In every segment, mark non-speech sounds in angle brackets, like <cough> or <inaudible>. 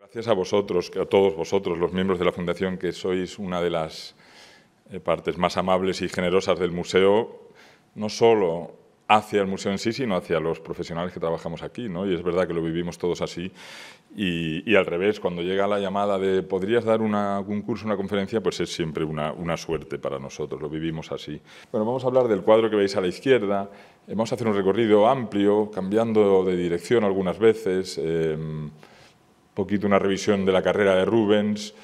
Gracias a vosotros, a todos vosotros, los miembros de la Fundación, que sois una de las eh, partes más amables y generosas del museo, no solo hacia el museo en sí, sino hacia los profesionales que trabajamos aquí, ¿no? Y es verdad que lo vivimos todos así. Y, al revés, cuando llega la llamada de ¿podrías dar un curso, una conferencia? Pues es siempre una, una, suerte para nosotros, lo vivimos así. Bueno, vamos a hablar del cuadro que veis a la izquierda. Vamos a hacer un recorrido amplio, cambiando de dirección algunas veces. Em, poquito una revisión de la carrera de Rubens,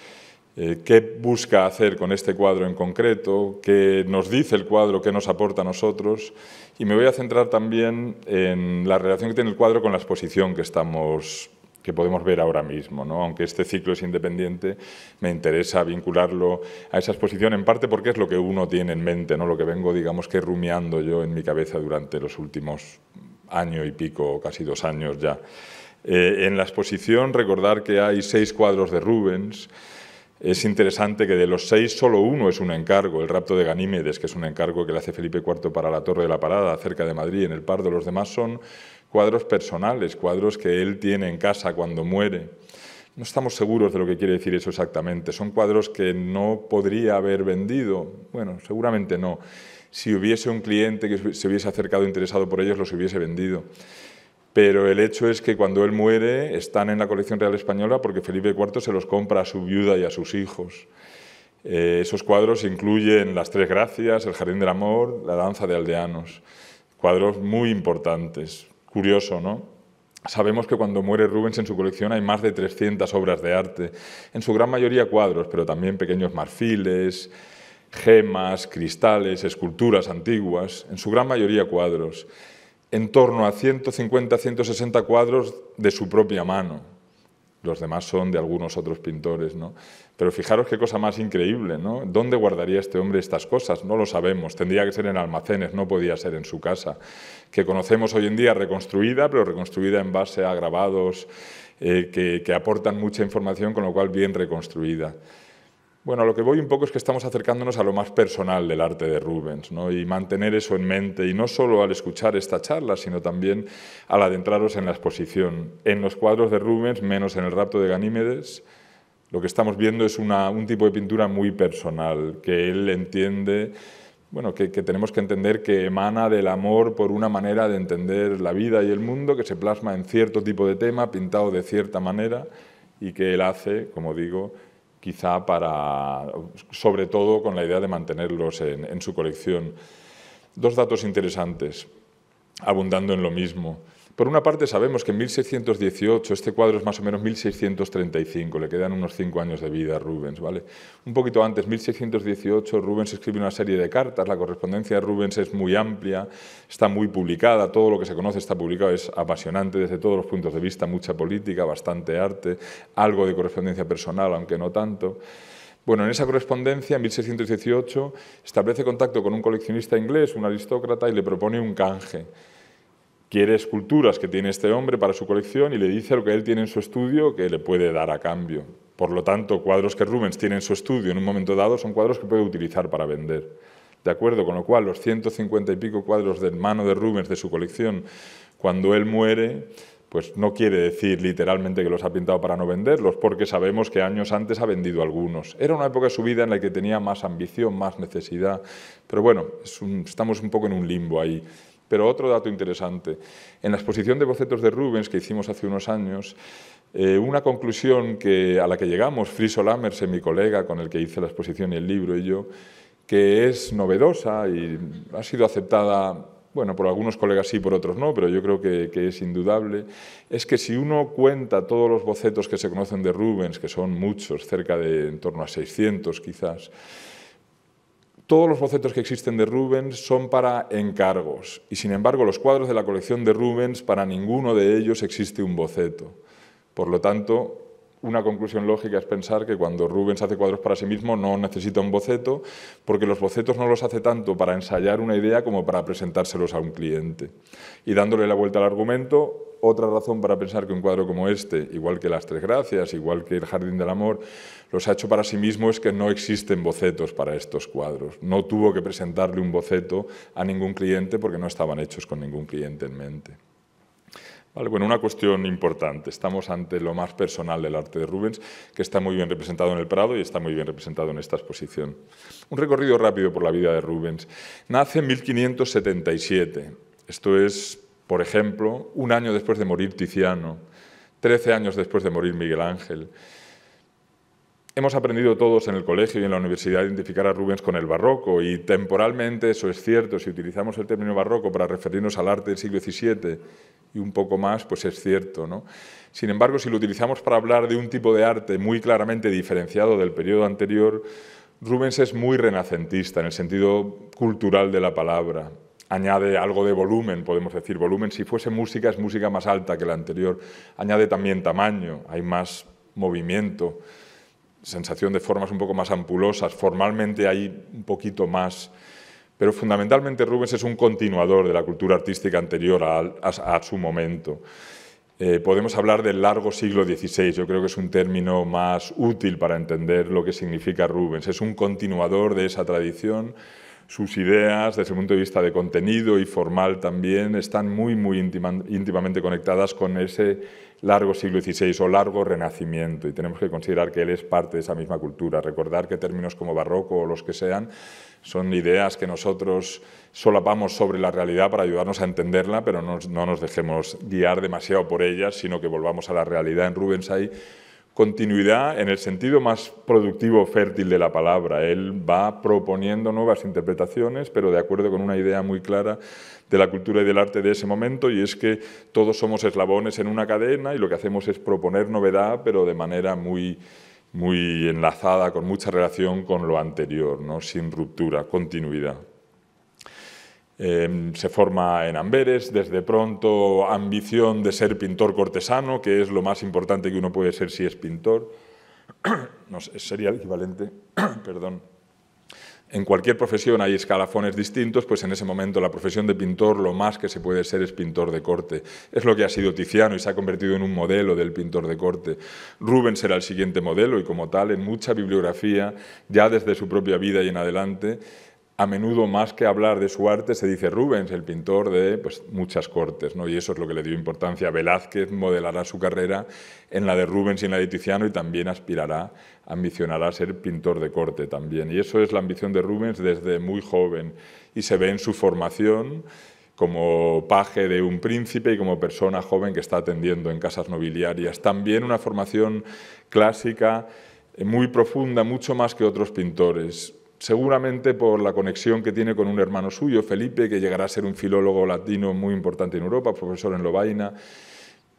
eh, qué busca hacer con este cuadro en concreto, qué nos dice el cuadro, qué nos aporta a nosotros. Y me voy a centrar también en la relación que tiene el cuadro con la exposición que, estamos, que podemos ver ahora mismo. ¿no? Aunque este ciclo es independiente, me interesa vincularlo a esa exposición, en parte porque es lo que uno tiene en mente, ¿no? lo que vengo, digamos, que rumiando yo en mi cabeza durante los últimos año y pico, casi dos años ya. Eh, en la exposición, recordar que hay seis cuadros de Rubens. Es interesante que de los seis solo uno es un encargo, el rapto de Ganímedes, que es un encargo que le hace Felipe IV para la Torre de la Parada, cerca de Madrid, en el Pardo. Los demás son cuadros personales, cuadros que él tiene en casa cuando muere. No estamos seguros de lo que quiere decir eso exactamente. Son cuadros que no podría haber vendido. Bueno, seguramente no. Si hubiese un cliente que se hubiese acercado interesado por ellos, los hubiese vendido. Pero el hecho es que cuando él muere están en la colección real española porque Felipe IV se los compra a su viuda y a sus hijos. Eh, esos cuadros incluyen Las Tres Gracias, El Jardín del Amor, La Danza de Aldeanos. Cuadros muy importantes. Curioso, ¿no? Sabemos que cuando muere Rubens en su colección hay más de 300 obras de arte, en su gran mayoría cuadros, pero también pequeños marfiles, gemas, cristales, esculturas antiguas, en su gran mayoría cuadros en torno a 150-160 cuadros de su propia mano. Los demás son de algunos otros pintores, ¿no? Pero fijaros qué cosa más increíble, ¿Dónde guardaría este hombre estas cosas? No lo sabemos. Tendría que ser en almacenes, no podía ser en su casa, que conocemos hoy en día reconstruida, pero reconstruida en base a grabados eh, que aportan mucha información, con lo cual bien reconstruida. Bueno, lo que voy un poco es que estamos acercándonos a lo más personal del arte de Rubens, ¿no? Y mantener eso en mente, y no solo al escuchar esta charla, sino también al adentraros en la exposición. En los cuadros de Rubens, menos en el rapto de Ganímedes, lo que estamos viendo es un tipo de pintura muy personal, que él entiende, bueno, que, que tenemos que entender que emana del amor por una manera de entender la vida y el mundo, que se plasma en cierto tipo de tema, pintado de cierta manera, y que él hace, como digo, quizá para, sobre todo con la idea de mantenerlos en, en su colección. Dos datos interesantes, abundando en lo mismo. Por una parte sabemos que en 1618, este cuadro es más o menos 1635, le quedan unos cinco años de vida a Rubens, ¿vale? Un poquito antes, 1618, Rubens escribe una serie de cartas, la correspondencia de Rubens es muy amplia, está muy publicada, todo lo que se conoce está publicado, es apasionante desde todos los puntos de vista, mucha política, bastante arte, algo de correspondencia personal, aunque no tanto. Bueno, en esa correspondencia, en 1618, establece contacto con un coleccionista inglés, un aristócrata, y le propone un canje quiere esculturas que tiene este hombre para su colección y le dice lo que él tiene en su estudio que le puede dar a cambio. Por lo tanto, cuadros que Rubens tiene en su estudio en un momento dado son cuadros que puede utilizar para vender. ¿De acuerdo? Con lo cual, los 150 y pico cuadros de mano de Rubens de su colección, cuando él muere, pues no quiere decir literalmente que los ha pintado para no venderlos, porque sabemos que años antes ha vendido algunos. Era una época de su vida en la que tenía más ambición, más necesidad, pero bueno, estamos un poco en un limbo ahí. Pero otro dato interesante, en la exposición de bocetos de Rubens que hicimos hace unos años, eh, una conclusión que, a la que llegamos Friso Lammers, mi colega con el que hice la exposición y el libro, y yo, que es novedosa y ha sido aceptada, bueno, por algunos colegas sí, por otros no, pero yo creo que, es indudable, es que si uno cuenta todos los bocetos que se conocen de Rubens, que son muchos, cerca de en torno a 600 quizás, todos los bocetos que existen de Rubens son para encargos y sin embargo los cuadros de la colección de Rubens para ninguno de ellos existe un boceto. Por lo tanto, una conclusión lógica es pensar que cuando Rubens hace cuadros para sí mismo no necesita un boceto, porque los bocetos no los hace tanto para ensayar una idea como para presentárselos a un cliente. Y dándole la vuelta al argumento, otra razón para pensar que un cuadro como este, igual que Las Tres Gracias, igual que El Jardín del Amor, los ha hecho para sí mismo es que no existen bocetos para estos cuadros. No tuvo que presentarle un boceto a ningún cliente porque no estaban hechos con ningún cliente en mente. bueno, una cuestión importante. Estamos ante lo más personal del arte de Rubens, que está muy bien representado en el Prado y está muy bien representado en esta exposición. Un recorrido rápido por la vida de Rubens. Nace en 1577. Esto es por ejemplo, un año después de morir Tiziano, trece años después de morir Miguel Ángel. Hemos aprendido todos en el colegio y en la universidad a identificar a Rubens con el barroco y temporalmente eso es cierto. Si utilizamos el término barroco para referirnos al arte del siglo XVII y un poco más, pues es cierto. Sin embargo, si lo utilizamos para hablar de un tipo de arte muy claramente diferenciado del periodo anterior, Rubens es muy renacentista en el sentido cultural de la palabra añade algo de volumen, podemos decir, volumen, si fuese música es música más alta que la anterior, añade también tamaño, hay más movimiento, sensación de formas un poco más ampulosas, formalmente hay un poquito más, pero fundamentalmente Rubens es un continuador de la cultura artística anterior a, su momento. Eh, podemos hablar del largo siglo XVI, yo creo que es un término más útil para entender lo que significa Rubens, es un continuador de esa tradición sus ideas desde el punto de vista de contenido y formal también están muy, muy íntimamente conectadas con ese largo siglo XVI o largo renacimiento y tenemos que considerar que él es parte de esa misma cultura, recordar que términos como barroco o los que sean son ideas que nosotros solapamos sobre la realidad para ayudarnos a entenderla, pero no, no nos dejemos guiar demasiado por ellas, sino que volvamos a la realidad en Rubens Rubensay continuidad en el sentido más productivo, fértil de la palabra. Él va proponiendo nuevas interpretaciones, pero de acuerdo con una idea muy clara de la cultura y del arte de ese momento, y es que todos somos eslabones en una cadena y lo que hacemos es proponer novedad, pero de manera muy muy enlazada, con mucha relación con lo anterior, ¿no? sin ruptura, continuidad. Em, se forma en Amberes, desde pronto ambición de ser pintor cortesano, que es lo más importante que uno puede ser si es pintor. <coughs> No sé, sería el equivalente, <coughs> perdón. En cualquier profesión hay escalafones distintos, pues en ese momento la profesión de pintor lo más que se puede ser es pintor de corte. Es lo que ha sido Tiziano y se ha convertido en un modelo del pintor de corte. Rubens será el siguiente modelo y como tal en mucha bibliografía, ya desde su propia vida y en adelante, a menudo más que hablar de su arte se dice Rubens, el pintor de pues, muchas cortes, ¿no? y eso es lo que le dio importancia. Velázquez modelará su carrera en la de Rubens y en la de Tiziano y también aspirará, ambicionará ser pintor de corte también. Y eso es la ambición de Rubens desde muy joven y se ve en su formación como paje de un príncipe y como persona joven que está atendiendo en casas nobiliarias. También una formación clásica eh, muy profunda, mucho más que otros pintores seguramente por la conexión que tiene con un hermano suyo, Felipe, que llegará a ser un filólogo latino muy importante en Europa, profesor en Lovaina.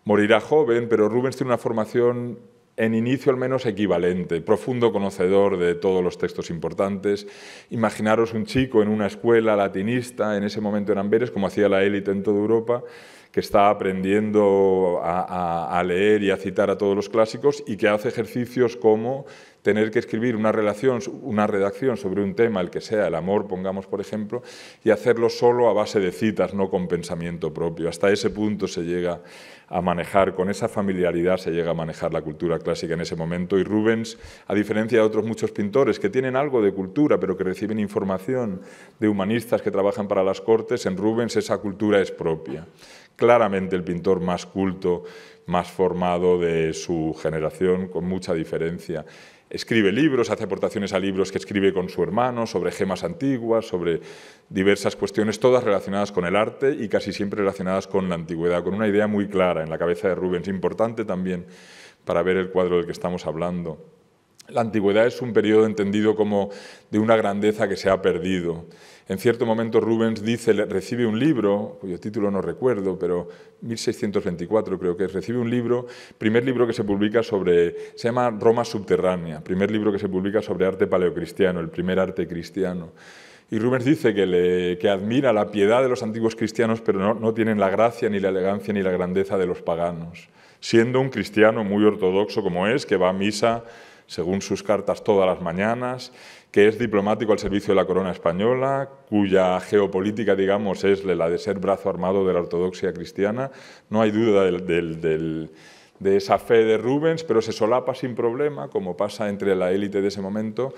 Morirá joven, pero Rubens tiene una formación en inicio al menos equivalente, profundo conocedor de todos los textos importantes. Imaginaros un chico en una escuela latinista, en ese momento en Amberes, como hacía la élite en toda Europa, que está aprendiendo a, leer y a citar a todos los clásicos y que hace ejercicios como tener que escribir una, relación, una redacción sobre un tema, el que sea, el amor, pongamos por ejemplo, y hacerlo solo a base de citas, no con pensamiento propio. Hasta ese punto se llega a manejar, con esa familiaridad se llega a manejar la cultura clásica en ese momento. Y Rubens, a diferencia de otros muchos pintores que tienen algo de cultura, pero que reciben información de humanistas que trabajan para las cortes, en Rubens esa cultura es propia claramente el pintor más culto, más formado de su generación, con mucha diferencia. Escribe libros, hace aportaciones a libros que escribe con su hermano, sobre gemas antiguas, sobre diversas cuestiones, todas relacionadas con el arte y casi siempre relacionadas con la antigüedad, con una idea muy clara en la cabeza de Rubens, importante también para ver el cuadro del que estamos hablando. La antigüedad es un periodo entendido como de una grandeza que se ha perdido en cierto momento Rubens dice, recibe un libro, cuyo título no recuerdo, pero 1624 creo que es, recibe un libro, primer libro que se publica sobre, se llama Roma Subterránea, primer libro que se publica sobre arte paleocristiano, el primer arte cristiano. Y Rubens dice que, le, que admira la piedad de los antiguos cristianos, pero no, no tienen la gracia, ni la elegancia, ni la grandeza de los paganos. Siendo un cristiano muy ortodoxo como es, que va a misa según sus cartas todas las mañanas que es diplomático al servicio de la corona española, cuya geopolítica, digamos, es la de ser brazo armado de la ortodoxia cristiana. No hay duda de esa fe de Rubens, pero se solapa sin problema, como pasa entre la élite de ese momento,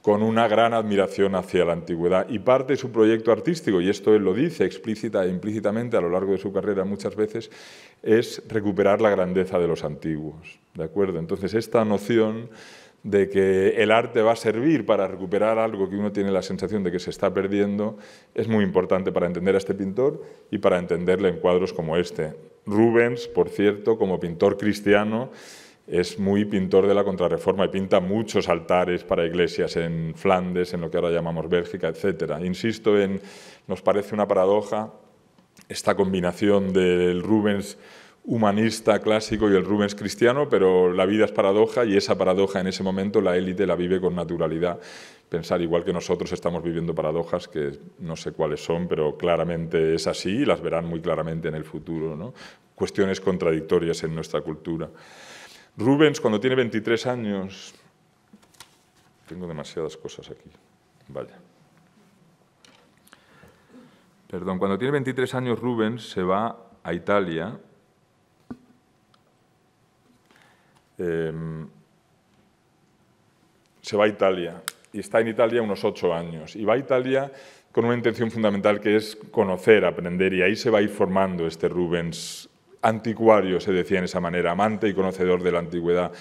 con una gran admiración hacia la antigüedad. Y parte de su proyecto artístico, y esto él lo dice explícita e implícitamente a lo largo de su carrera muchas veces, es recuperar la grandeza de los antiguos. ¿De acuerdo? Entonces, esta noción de que el arte va a servir para recuperar algo que uno tiene la sensación de que se está perdiendo, es muy importante para entender a este pintor y para entenderle en cuadros como este. Rubens, por cierto, como pintor cristiano, es muy pintor de la contrarreforma y pinta muchos altares para iglesias en Flandes, en lo que ahora llamamos Bélgica, etc. Insisto en, nos parece una paradoja esta combinación del Rubens humanista clásico y el Rubens cristiano, pero la vida es paradoja y esa paradoja en ese momento la élite la vive con naturalidad. Pensar igual que nosotros estamos viviendo paradojas que no sé cuáles son, pero claramente es así y las verán muy claramente en el futuro. Cuestiones contradictorias en nuestra cultura. Rubens, cuando tiene 23 años... Tengo demasiadas cosas aquí. Vaya. Perdón, cuando tiene 23 años Rubens se va a Italia Em, se va a Italia y está en Italia unos ocho años. Y va a Italia con una intención fundamental que es conocer, aprender, y ahí se va a ir formando este Rubens anticuario, se decía en esa manera, amante y conocedor de la antigüedad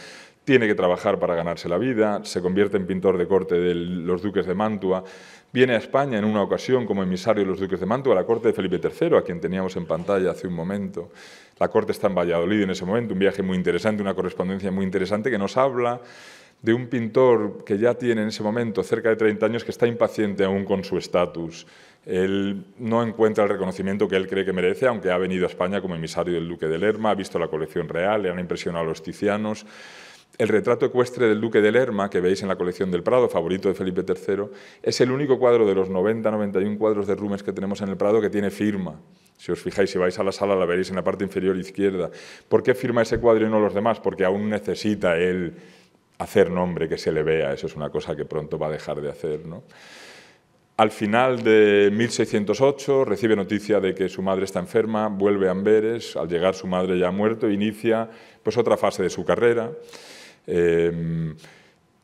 tiene que trabajar para ganarse la vida, se convierte en pintor de corte de los duques de Mantua, viene a España en una ocasión como emisario de los duques de Mantua, a la corte de Felipe III, a quien teníamos en pantalla hace un momento. La corte está en Valladolid en ese momento, un viaje muy interesante, una correspondencia muy interesante que nos habla de un pintor que ya tiene en ese momento cerca de 30 años que está impaciente aún con su estatus. Él no encuentra el reconocimiento que él cree que merece, aunque ha venido a España como emisario del duque de Lerma, ha visto la colección real, le han impresionado a los tizianos... El retrato ecuestre del Duque de Lerma, que veis en la colección del Prado, favorito de Felipe III, es el único cuadro de los 90-91 cuadros de Rumes que tenemos en el Prado que tiene firma. Si os fijáis, si vais a la sala, la veréis en la parte inferior izquierda. ¿Por qué firma ese cuadro y no los demás? Porque aún necesita él hacer nombre, que se le vea. Eso es una cosa que pronto va a dejar de hacer. Al final de 1608 recibe noticia de que su madre está enferma, vuelve a Amberes, al llegar su madre ya ha muerto, inicia pues, otra fase de su carrera. Eh,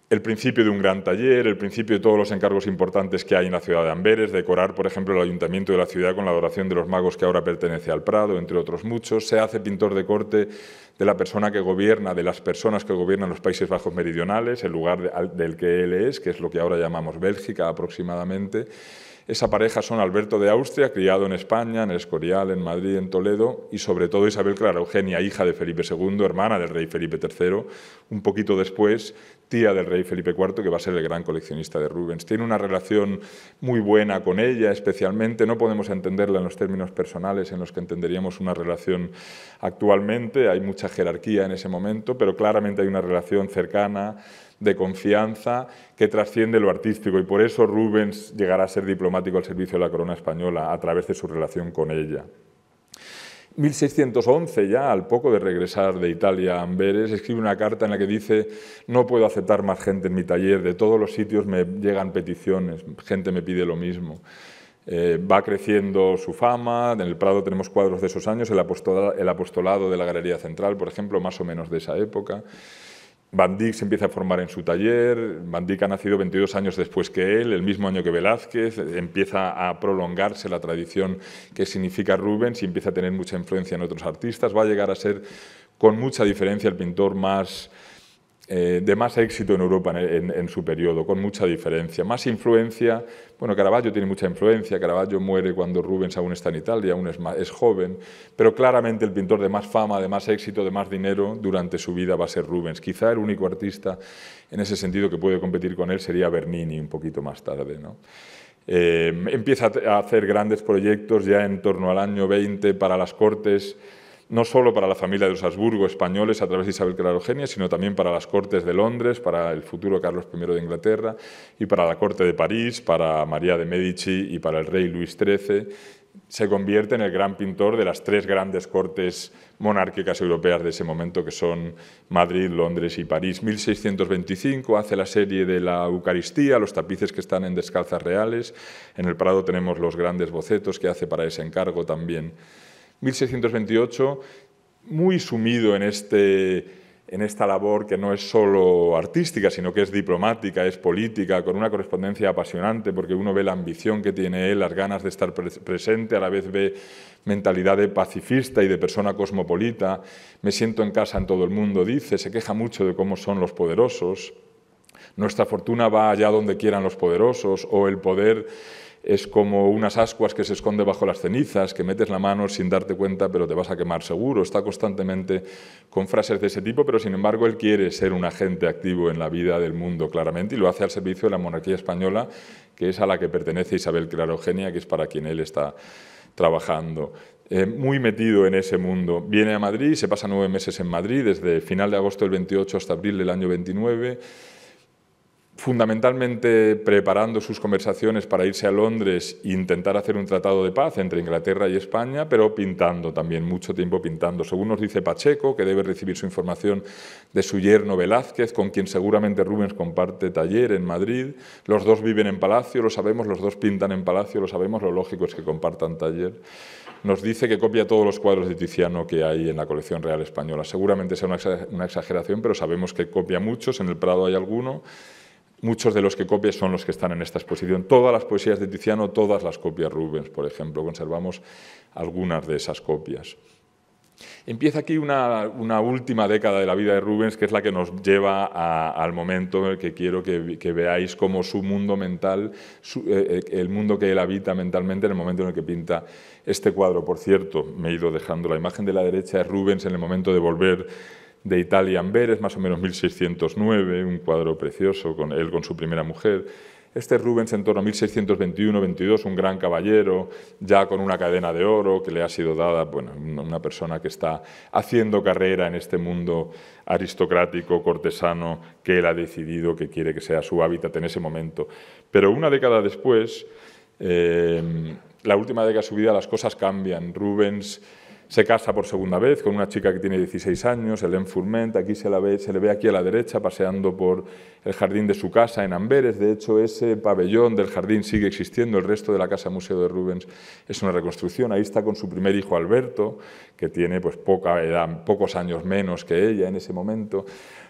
el principio de un gran taller, el principio de todos los encargos importantes que hay en la ciudad de Amberes, decorar, por ejemplo, el ayuntamiento de la ciudad con la adoración de los magos que ahora pertenece al Prado, entre otros muchos. Se hace pintor de corte de la persona que gobierna, de las personas que gobiernan los Países Bajos Meridionales, el lugar del que él es, que es lo que ahora llamamos Bélgica aproximadamente. Esa pareja son Alberto de Austria, criado en España, en Escorial, en Madrid, en Toledo, y sobre todo Isabel Clara Eugenia, hija de Felipe II, hermana del rey Felipe III, un poquito después tía del rey Felipe IV, que va a ser el gran coleccionista de Rubens. Tiene una relación muy buena con ella, especialmente, no podemos entenderla en los términos personales en los que entenderíamos una relación actualmente, hay mucha jerarquía en ese momento, pero claramente hay una relación cercana, de confianza que trasciende lo artístico y por eso Rubens llegará a ser diplomático al servicio de la corona española a través de su relación con ella. 1611, ya al poco de regresar de Italia a Amberes, escribe una carta en la que dice, no puedo aceptar más gente en mi taller, de todos los sitios me llegan peticiones, gente me pide lo mismo. Eh, va creciendo su fama, en el Prado tenemos cuadros de esos años, el el apostolado de la Galería Central, por ejemplo, más o menos de esa época. Van se empieza a formar en su taller, Van ha nacido 22 años después que él, el mismo año que Velázquez, empieza a prolongarse la tradición que significa Rubens y empieza a tener mucha influencia en otros artistas, va a llegar a ser con mucha diferencia el pintor más eh, de más éxito en Europa en, su periodo, con mucha diferencia. Más influencia, bueno, Caravaggio tiene mucha influencia, Caravaggio muere cuando Rubens aún está en Italia, aún es, joven, pero claramente el pintor de más fama, de más éxito, de más dinero durante su vida va a ser Rubens. Quizá el único artista en ese sentido que puede competir con él sería Bernini un poquito más tarde, eh, empieza a hacer grandes proyectos ya en torno al año 20 para las Cortes no solo para la familia de los Habsburgo españoles a través de Isabel Clarogenia, sino también para las cortes de Londres, para el futuro Carlos I de Inglaterra y para la corte de París, para María de Medici y para el rey Luis XIII. Se convierte en el gran pintor de las tres grandes cortes monárquicas europeas de ese momento, que son Madrid, Londres y París. 1625 hace la serie de la Eucaristía, los tapices que están en descalzas reales. En el Prado tenemos los grandes bocetos que hace para ese encargo también. 1628, muy sumido en, este, en esta labor que no es solo artística, sino que es diplomática, es política, con una correspondencia apasionante, porque uno ve la ambición que tiene él, las ganas de estar presente, a la vez ve mentalidad de pacifista y de persona cosmopolita, me siento en casa en todo el mundo, dice, se queja mucho de cómo son los poderosos, nuestra fortuna va allá donde quieran los poderosos, o el poder es como unas ascuas que se esconde bajo las cenizas, que metes la mano sin darte cuenta, pero te vas a quemar seguro. Está constantemente con frases de ese tipo, pero sin embargo él quiere ser un agente activo en la vida del mundo, claramente, y lo hace al servicio de la monarquía española, que es a la que pertenece Isabel Clarogenia, que es para quien él está trabajando. Eh, muy metido en ese mundo. Viene a Madrid, se pasa nueve meses en Madrid, desde final de agosto del 28 hasta abril del año 29 fundamentalmente preparando sus conversaciones para irse a Londres e intentar hacer un tratado de paz entre Inglaterra y España, pero pintando también, mucho tiempo pintando. Según nos dice Pacheco, que debe recibir su información de su yerno Velázquez, con quien seguramente Rubens comparte taller en Madrid. Los dos viven en Palacio, lo sabemos, los dos pintan en Palacio, lo sabemos, lo lógico es que compartan taller. Nos dice que copia todos los cuadros de Tiziano que hay en la colección real española. Seguramente sea una exageración, pero sabemos que copia muchos, en el Prado hay alguno. Muchos de los que copia son los que están en esta exposición. Todas las poesías de Tiziano, todas las copias Rubens, por ejemplo, conservamos algunas de esas copias. Empieza aquí una, última década de la vida de Rubens, que es la que nos lleva al momento en el que quiero que, veáis cómo su mundo mental, eh, eh, el mundo que él habita mentalmente en el momento en el que pinta este cuadro. Por cierto, me he ido dejando la imagen de la derecha de Rubens en el momento de volver de Italia, Amberes, más o menos 1609, un cuadro precioso con él con su primera mujer. Este Rubens en torno a 1621-22, un gran caballero, ya con una cadena de oro que le ha sido dada, bueno, una persona que está haciendo carrera en este mundo aristocrático, cortesano, que él ha decidido que quiere que sea su hábitat en ese momento. Pero una década después, eh, la última década de su vida, las cosas cambian. Rubens se casa por segunda vez con una chica que tiene 16 años, Helene Furment. Aquí se, la ve, se le ve aquí a la derecha paseando por el jardín de su casa en Amberes. De hecho, ese pabellón del jardín sigue existiendo. El resto de la casa museo de Rubens es una reconstrucción. Ahí está con su primer hijo Alberto, que tiene pues, poca edad, pocos años menos que ella en ese momento.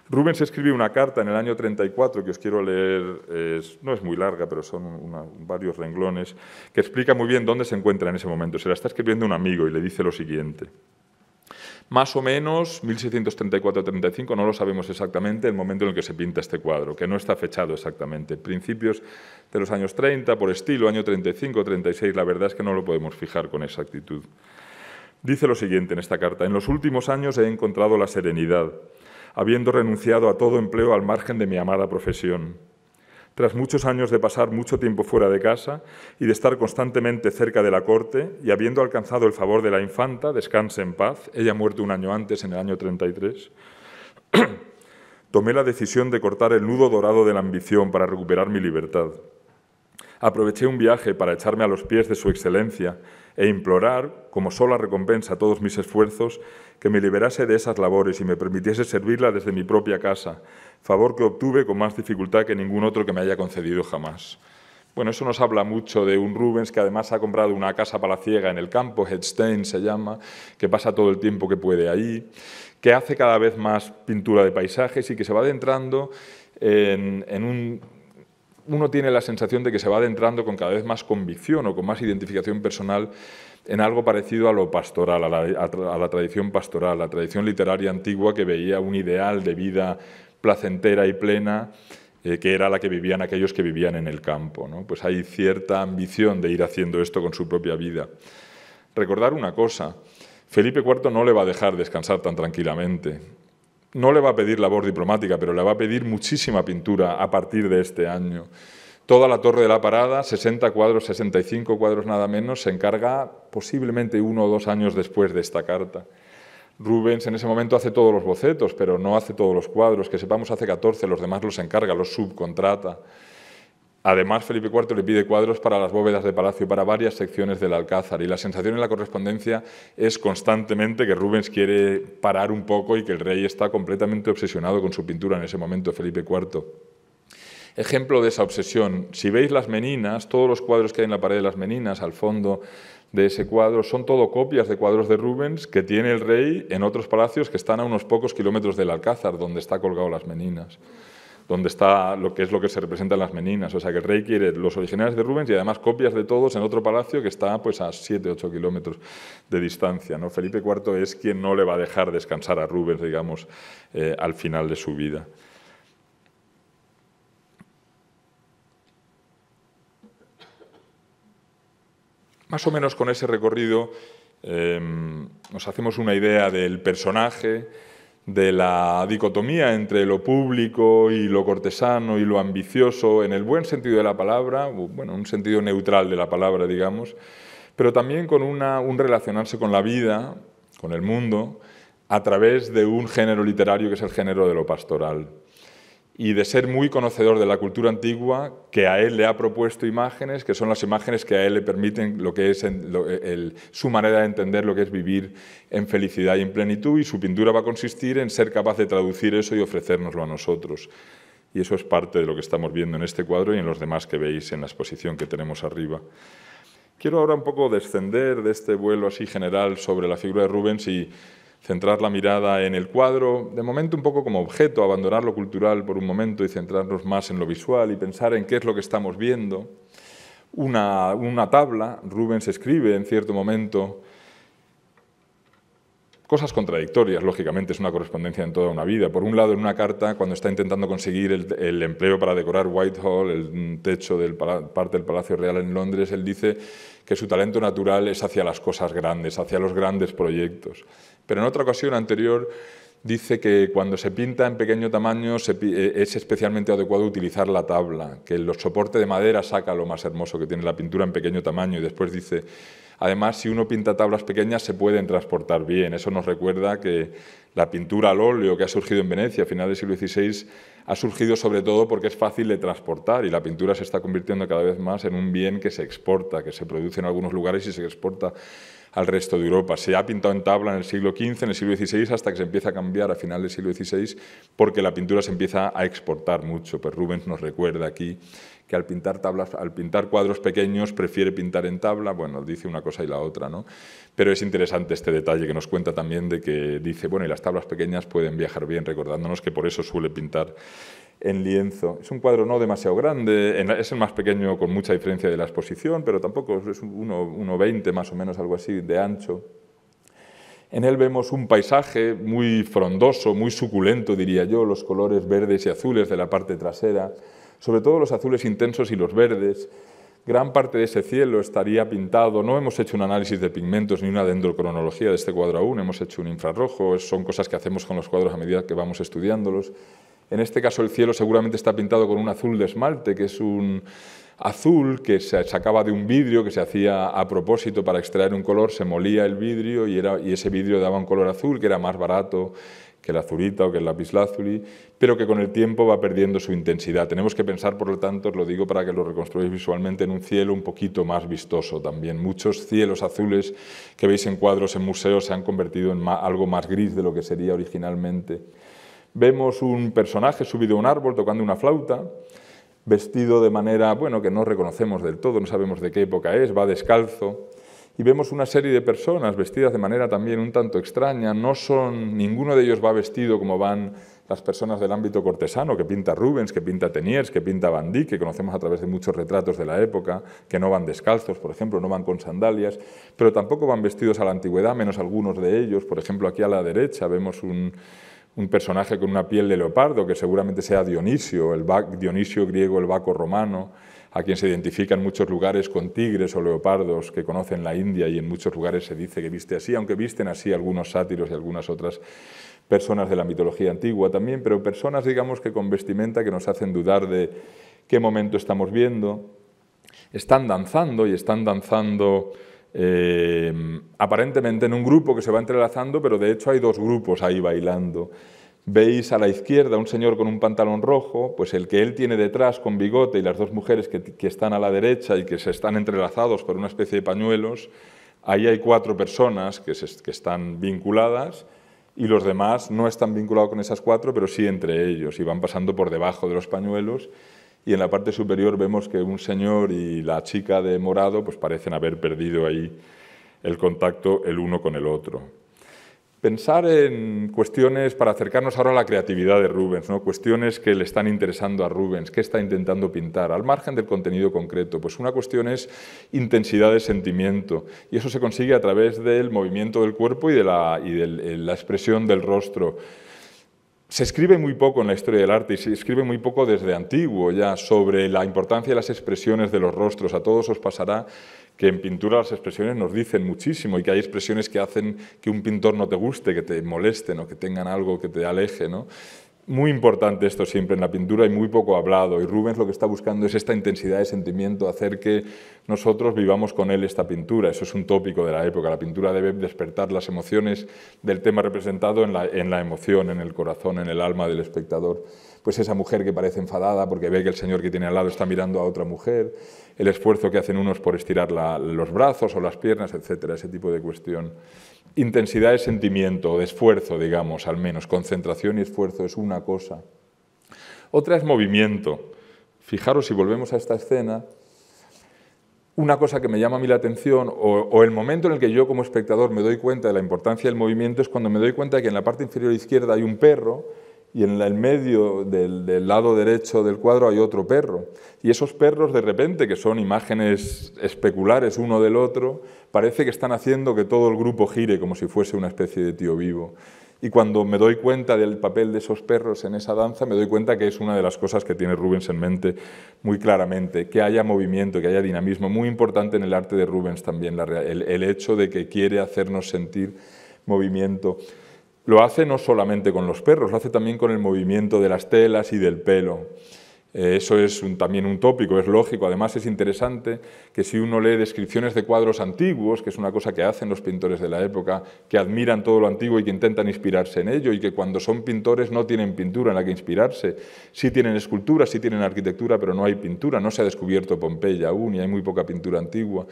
Rubens escribió una carta en el año 34 que os quiero leer, no es muy larga, pero son varios renglones, que explica muy bien dónde se encuentra en ese momento. Se la está escribiendo un amigo y le dice lo siguiente. Más o menos 1634 35 no lo sabemos exactamente, el momento en el que se pinta este cuadro, que no está fechado exactamente. Principios de los años 30, por estilo, año 35-36, la verdad es que no lo podemos fijar con exactitud. Dice lo siguiente en esta carta, en los últimos años he encontrado la serenidad habiendo renunciado a todo empleo al margen de mi amada profesión. Tras muchos años de pasar mucho tiempo fuera de casa y de estar constantemente cerca de la corte, y habiendo alcanzado el favor de la infanta, descanse en paz, ella muerto un año antes, en el año 33, <clears throat> tomé la decisión de cortar el nudo dorado de la ambición para recuperar mi libertad. Aproveché un viaje para echarme a los pies de Su Excelencia e implorar, como sola recompensa a todos mis esfuerzos, que me liberase de esas labores y me permitiese servirla desde mi propia casa, favor que obtuve con más dificultad que ningún otro que me haya concedido jamás. Bueno, eso nos habla mucho de un Rubens que además ha comprado una casa palaciega en el campo, Headstein se llama, que pasa todo el tiempo que puede ahí, que hace cada vez más pintura de paisajes y que se va adentrando en un uno tiene la sensación de que se va adentrando con cada vez más convicción o con más identificación personal en algo parecido a lo pastoral, a la, tradición pastoral, a la tradición literaria antigua que veía un ideal de vida placentera y plena eh, que era la que vivían aquellos que vivían en el campo. Pues hay cierta ambición de ir haciendo esto con su propia vida. Recordar una cosa, Felipe IV no le va a dejar descansar tan tranquilamente no le va a pedir labor diplomática, pero le va a pedir muchísima pintura a partir de este año. Toda la Torre de la Parada, 60 cuadros, 65 cuadros nada menos, se encarga posiblemente uno o dos años después de esta carta. Rubens en ese momento hace todos los bocetos, pero no hace todos los cuadros. Que sepamos, hace 14, los demás los encarga, los subcontrata. Además, Felipe IV le pide cuadros para las bóvedas de palacio, para varias secciones del Alcázar, y la sensación en la correspondencia es constantemente que Rubens quiere parar un poco y que el rey está completamente obsesionado con su pintura en ese momento, Felipe IV. Ejemplo de esa obsesión, si veis las meninas, todos los cuadros que hay en la pared de las meninas, al fondo de ese cuadro, son todo copias de cuadros de Rubens que tiene el rey en otros palacios que están a unos pocos kilómetros del Alcázar, donde está colgado las meninas donde está lo que es lo que se representa en las meninas. O sea que el rey quiere los originales de Rubens y además copias de todos en otro palacio que está pues, a 7-8 kilómetros de distancia. ¿no? Felipe IV es quien no le va a dejar descansar a Rubens, digamos, eh, al final de su vida. Más o menos con ese recorrido eh, nos hacemos una idea del personaje, de la dicotomía entre lo público y lo cortesano y lo ambicioso, en el buen sentido de la palabra, bueno, un sentido neutral de la palabra, digamos, pero también con un relacionarse con la vida, con el mundo, a través de un género literario que es el género de lo pastoral y de ser muy conocedor de la cultura antigua, que a él le ha propuesto imágenes, que son las imágenes que a él le permiten lo que es su manera de entender lo que es vivir en felicidad y en plenitud, y su pintura va a consistir en ser capaz de traducir eso y ofrecérnoslo a nosotros. Y eso es parte de lo que estamos viendo en este cuadro y en los demás que veis en la exposición que tenemos arriba. Quiero ahora un poco descender de este vuelo así general sobre la figura de Rubens y centrar la mirada en el cuadro, de momento un poco como objeto, abandonar lo cultural por un momento y centrarnos más en lo visual y pensar en qué es lo que estamos viendo. Una, tabla, Rubens escribe en cierto momento cosas contradictorias, lógicamente es una correspondencia en toda una vida. Por un lado, en una carta, cuando está intentando conseguir el, el empleo para decorar Whitehall, el techo del parte del Palacio Real en Londres, él dice que su talento natural es hacia las cosas grandes, hacia los grandes proyectos. Pero en otra ocasión anterior dice que cuando se pinta en pequeño tamaño eh, es especialmente adecuado utilizar la tabla, que el soporte de madera saca lo más hermoso que tiene la pintura en pequeño tamaño y después dice, además si uno pinta tablas pequeñas se pueden transportar bien, eso nos recuerda que la pintura al óleo que ha surgido en Venecia a finales del siglo XVI ha surgido sobre todo porque es fácil de transportar y la pintura se está convirtiendo cada vez más en un bien que se exporta, que se produce en algunos lugares y se exporta al resto de Europa. Se ha pintado en tabla en el siglo XV, en el siglo XVI, hasta que se empieza a cambiar a final del siglo XVI, porque la pintura se empieza a exportar mucho. Pues Rubens nos recuerda aquí que al pintar, tablas, al pintar cuadros pequeños prefiere pintar en tabla, bueno, dice una cosa y la otra, ¿no? Pero es interesante este detalle que nos cuenta también de que dice, bueno, y las tablas pequeñas pueden viajar bien, recordándonos que por eso suele pintar en lienzo. Es un cuadro no demasiado grande, es el más pequeño con mucha diferencia de la exposición, pero tampoco es 1,20 más o menos, algo así, de ancho. En él vemos un paisaje muy frondoso, muy suculento, diría yo, los colores verdes y azules de la parte trasera, sobre todo los azules intensos y los verdes. Gran parte de ese cielo estaría pintado, no hemos hecho un análisis de pigmentos ni una dendrocronología de este cuadro aún, hemos hecho un infrarrojo, son cosas que hacemos con los cuadros a medida que vamos estudiándolos en este caso el cielo seguramente está pintado con un azul de esmalte, que es un azul que se sacaba de un vidrio que se hacía a propósito para extraer un color, se molía el vidrio y, era, y ese vidrio daba un color azul que era más barato que el azurita o que el lapislázuli, pero que con el tiempo va perdiendo su intensidad. Tenemos que pensar, por lo tanto, os lo digo para que lo reconstruyáis visualmente, en un cielo un poquito más vistoso también. Muchos cielos azules que veis en cuadros en museos se han convertido en algo más gris de lo que sería originalmente. Vemos un personaje subido a un árbol tocando una flauta, vestido de manera, bueno, que no reconocemos del todo, no sabemos de qué época es, va descalzo. Y vemos una serie de personas vestidas de manera también un tanto extraña, no son, ninguno de ellos va vestido como van las personas del ámbito cortesano, que pinta Rubens, que pinta Teniers, que pinta Dyck, que conocemos a través de muchos retratos de la época, que no van descalzos, por ejemplo, no van con sandalias, pero tampoco van vestidos a la antigüedad, menos algunos de ellos. Por ejemplo, aquí a la derecha vemos un, un personaje con una piel de leopardo, que seguramente sea Dionisio, el Dionisio griego, el Baco romano, a quien se identifica en muchos lugares con tigres o leopardos que conocen la India y en muchos lugares se dice que viste así, aunque visten así algunos sátiros y algunas otras personas de la mitología antigua también, pero personas, digamos, que con vestimenta que nos hacen dudar de qué momento estamos viendo, están danzando y están danzando eh, aparentemente en un grupo que se va entrelazando, pero de hecho hay dos grupos ahí bailando. Veis a la izquierda un señor con un pantalón rojo, pues el que él tiene detrás con bigote y las dos mujeres que, están a la derecha y que se están entrelazados por una especie de pañuelos, ahí hay cuatro personas que están vinculadas y los demás no están vinculados con esas cuatro, pero sí entre ellos y van pasando por debajo de los pañuelos y en la parte superior vemos que un señor y la chica de morado pues parecen haber perdido ahí el contacto el uno con el otro. Pensar en cuestiones para acercarnos ahora a la creatividad de Rubens, ¿no? cuestiones que le están interesando a Rubens, qué está intentando pintar, al margen del contenido concreto. Pues una cuestión es intensidad de sentimiento, y eso se consigue a través del movimiento del cuerpo y de la, y de eh, la expresión del rostro se escribe muy poco en la historia del arte y se escribe muy poco desde antiguo ya sobre la importancia de las expresiones de los rostros. A todos os pasará que en pintura las expresiones nos dicen muchísimo y que hay expresiones que hacen que un pintor no te guste, que te molesten o que tengan algo que te aleje. ¿no? Muy importante esto siempre en la pintura y muy poco hablado. Y Rubens lo que está buscando es esta intensidad de sentimiento, hacer que nosotros vivamos con él esta pintura. Eso es un tópico de la época. La pintura debe despertar las emociones del tema representado en la, emoción, en el corazón, en el alma del espectador. Pues esa mujer que parece enfadada porque ve que el señor que tiene al lado está mirando a otra mujer, el esfuerzo que hacen unos por estirar los brazos o las piernas, etcétera, ese tipo de cuestión intensidad de sentimiento, de esfuerzo, digamos, al menos. Concentración y esfuerzo es una cosa. Otra es movimiento. Fijaros, si volvemos a esta escena, una cosa que me llama a mí la atención, o, el momento en el que yo como espectador me doy cuenta de la importancia del movimiento, es cuando me doy cuenta de que en la parte inferior izquierda hay un perro y en el medio del, lado derecho del cuadro hay otro perro. Y esos perros de repente, que son imágenes especulares uno del otro, parece que están haciendo que todo el grupo gire como si fuese una especie de tío vivo. Y cuando me doy cuenta del papel de esos perros en esa danza, me doy cuenta que es una de las cosas que tiene Rubens en mente muy claramente, que haya movimiento, que haya dinamismo, muy importante en el arte de Rubens también, el hecho de que quiere hacernos sentir movimiento. Lo hace no solamente con los perros, lo hace también con el movimiento de las telas y del pelo. Eh, eso es también un tópico, es lógico. Además es interesante que si uno lee descripciones de cuadros antiguos, que es una cosa que hacen los pintores de la época, que admiran todo lo antiguo y que intentan inspirarse en ello, y que cuando son pintores no tienen pintura en la que inspirarse. Sí tienen escultura, sí tienen arquitectura, pero no hay pintura. No se ha descubierto Pompeya aún y hay muy poca pintura antigua.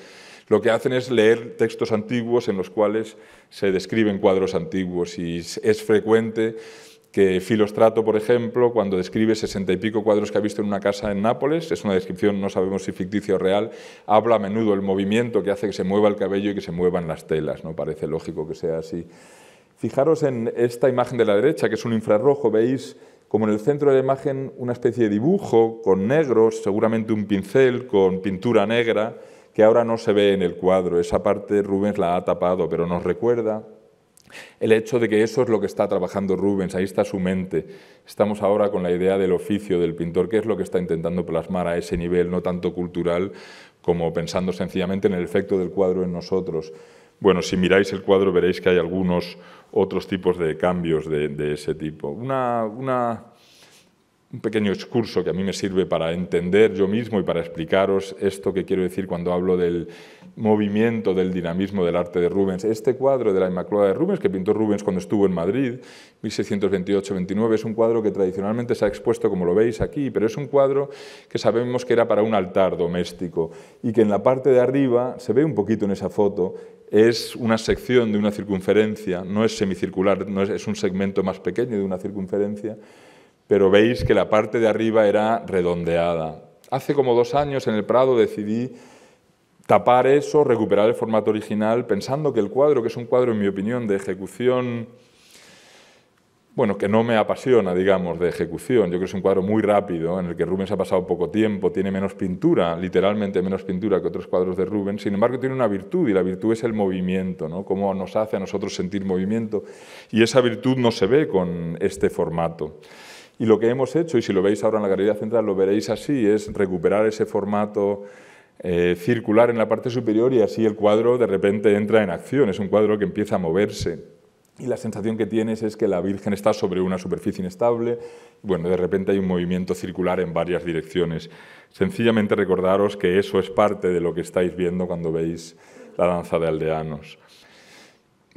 Lo que hacen es leer textos antiguos en los cuales se describen cuadros antiguos y es frecuente que Filostrato, por ejemplo, cuando describe sesenta y pico cuadros que ha visto en una casa en Nápoles, es una descripción, no sabemos si ficticia o real, habla a menudo el movimiento que hace que se mueva el cabello y que se muevan las telas, ¿no? Parece lógico que sea así. Fijaros en esta imagen de la derecha, que es un infrarrojo, veis como en el centro de la imagen una especie de dibujo con negros, seguramente un pincel con pintura negra, que ahora no se ve en el cuadro. Esa parte Rubens la ha tapado, pero nos recuerda el hecho de que eso es lo que está trabajando Rubens, ahí está su mente. Estamos ahora con la idea del oficio del pintor, que es lo que está intentando plasmar a ese nivel, no tanto cultural como pensando sencillamente en el efecto del cuadro en nosotros. Bueno, si miráis el cuadro veréis que hay algunos otros tipos de cambios de, de ese tipo. Una, una un pequeño excurso que a mí me sirve para entender yo mismo y para explicaros esto que quiero decir cuando hablo del movimiento, del dinamismo del arte de Rubens. Este cuadro de la Inmaculada de Rubens, que pintó Rubens cuando estuvo en Madrid, 1628-29, es un cuadro que tradicionalmente se ha expuesto, como lo veis aquí, pero es un cuadro que sabemos que era para un altar doméstico y que en la parte de arriba, se ve un poquito en esa foto, es una sección de una circunferencia, no es semicircular, no es un segmento más pequeño de una circunferencia, pero veis que la parte de arriba era redondeada. Hace como dos años en el Prado decidí tapar eso, recuperar el formato original, pensando que el cuadro, que es un cuadro, en mi opinión, de ejecución, bueno, que no me apasiona, digamos, de ejecución. Yo creo que es un cuadro muy rápido, en el que Rubens ha pasado poco tiempo, tiene menos pintura, literalmente menos pintura que otros cuadros de Rubens, sin embargo tiene una virtud, y la virtud es el movimiento, ¿no? Cómo nos hace a nosotros sentir movimiento, y esa virtud no se ve con este formato. Y lo que hemos hecho, y si lo veis ahora en la galería central, lo veréis así, es recuperar ese formato eh, circular en la parte superior y así el cuadro de repente entra en acción, es un cuadro que empieza a moverse. Y la sensación que tienes es que la Virgen está sobre una superficie inestable, bueno, de repente hay un movimiento circular en varias direcciones. Sencillamente recordaros que eso es parte de lo que estáis viendo cuando veis la danza de aldeanos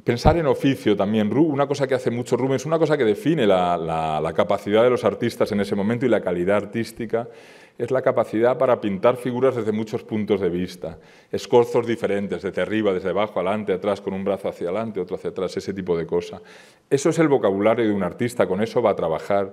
pensar en oficio también, una cosa que hace mucho Rubens, una cosa que define la, capacidad de los artistas en ese momento y la calidad artística, es la capacidad para pintar figuras desde muchos puntos de vista, escorzos diferentes, desde arriba, desde abajo, adelante, atrás, con un brazo hacia adelante, otro hacia atrás, ese tipo de cosas. Eso es el vocabulario de un artista, con eso va a trabajar.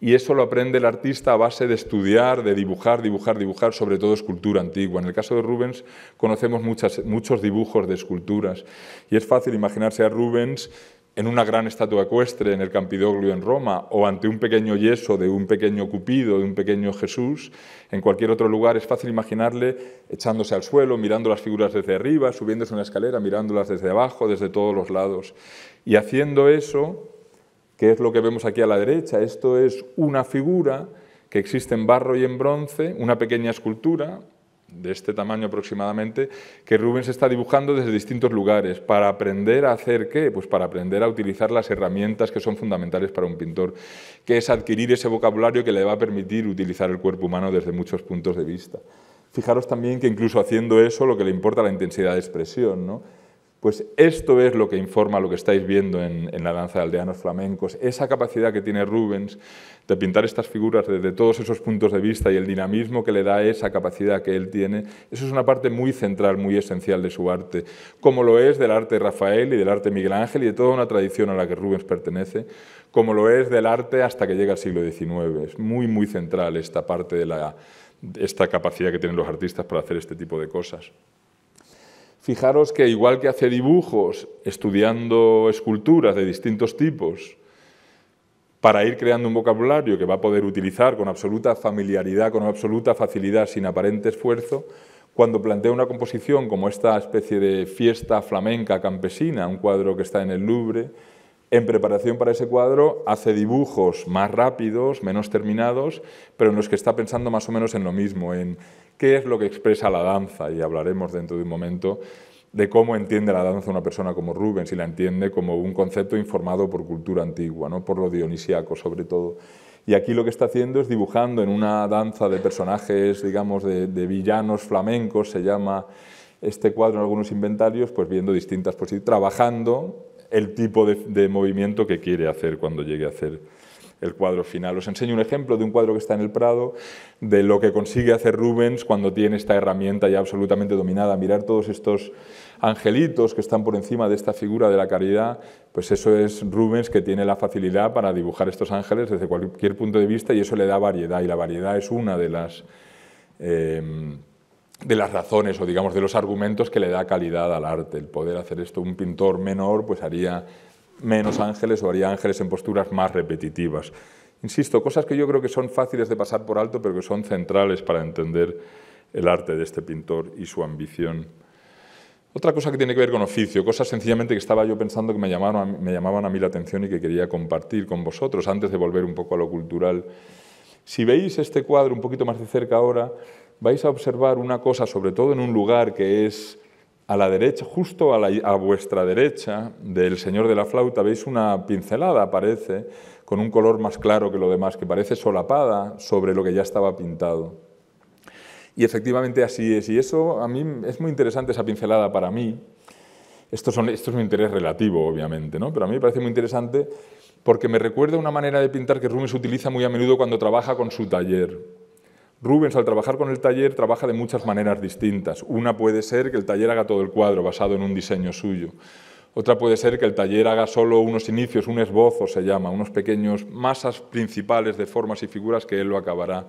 Y eso lo aprende el artista a base de estudiar, de dibujar, dibujar, dibujar, sobre todo escultura antigua. En el caso de Rubens conocemos muchas, muchos dibujos de esculturas y es fácil imaginarse a Rubens en una gran estatua ecuestre en el Campidoglio en Roma o ante un pequeño yeso de un pequeño Cupido, de un pequeño Jesús, en cualquier otro lugar es fácil imaginarle echándose al suelo, mirando las figuras desde arriba, subiéndose una escalera, mirándolas desde abajo, desde todos los lados. Y haciendo eso, ¿Qué es lo que vemos aquí a la derecha. Esto es una figura que existe en barro y en bronce, una pequeña escultura de este tamaño aproximadamente, que Rubens está dibujando desde distintos lugares. ¿Para aprender a hacer qué? Pues para aprender a utilizar las herramientas que son fundamentales para un pintor, que es adquirir ese vocabulario que le va a permitir utilizar el cuerpo humano desde muchos puntos de vista. Fijaros también que incluso haciendo eso lo que le importa la intensidad de expresión, ¿no? Pues esto es lo que informa lo que estáis viendo en, la danza de aldeanos flamencos, esa capacidad que tiene Rubens de pintar estas figuras desde todos esos puntos de vista y el dinamismo que le da esa capacidad que él tiene, eso es una parte muy central, muy esencial de su arte, como lo es del arte Rafael y del arte Miguel Ángel y de toda una tradición a la que Rubens pertenece, como lo es del arte hasta que llega al siglo XIX. Es muy, muy central esta parte de la, esta capacidad que tienen los artistas para hacer este tipo de cosas. Fijaros que igual que hace dibujos estudiando esculturas de distintos tipos, para ir creando un vocabulario que va a poder utilizar con absoluta familiaridad, con absoluta facilidad, sin aparente esfuerzo, cuando plantea una composición como esta especie de fiesta flamenca campesina, un cuadro que está en el Louvre, en preparación para ese cuadro hace dibujos más rápidos, menos terminados, pero en los que está pensando más o menos en lo mismo, en qué es lo que expresa la danza, y hablaremos dentro de un momento de cómo entiende la danza una persona como Rubens, y la entiende como un concepto informado por cultura antigua, ¿no? por lo dionisíaco sobre todo. Y aquí lo que está haciendo es dibujando en una danza de personajes, digamos, de, de villanos flamencos, se llama este cuadro en algunos inventarios, pues viendo distintas posiciones, trabajando el tipo de, movimiento que quiere hacer cuando llegue a hacer el cuadro final. Os enseño un ejemplo de un cuadro que está en el Prado, de lo que consigue hacer Rubens cuando tiene esta herramienta ya absolutamente dominada. Mirar todos estos angelitos que están por encima de esta figura de la caridad, pues eso es Rubens que tiene la facilidad para dibujar estos ángeles desde cualquier punto de vista y eso le da variedad y la variedad es una de las... Eh, de las razones o digamos de los argumentos que le da calidad al arte. El poder hacer esto un pintor menor pues haría menos ángeles o haría ángeles en posturas más repetitivas. Insisto, cosas que yo creo que son fáciles de pasar por alto, pero que son centrales para entender el arte de este pintor y su ambición. Otra cosa que tiene que ver con oficio, cosas sencillamente que estaba yo pensando que me llamaban, me llamaban a mí la atención y que quería compartir con vosotros antes de volver un poco a lo cultural. Si veis este cuadro un poquito más de cerca ahora, vais a observar una cosa, sobre todo en un lugar que es a la derecha, justo a, vuestra derecha del Señor de la Flauta, veis una pincelada, parece, con un color más claro que lo demás, que parece solapada sobre lo que ya estaba pintado. Y efectivamente así es. Y eso a mí es muy interesante, esa pincelada para mí. Esto, esto es un interés relativo, obviamente, ¿no? pero a mí me parece muy interesante porque me recuerda una manera de pintar que Rumes utiliza muy a menudo cuando trabaja con su taller Rubens, al trabajar con el taller, trabaja de muchas maneras distintas. Una puede ser que el taller haga todo el cuadro basado en un diseño suyo. Otra puede ser que el taller haga solo unos inicios, un esbozo se llama, unos pequeños masas principales de formas y figuras que él lo acabará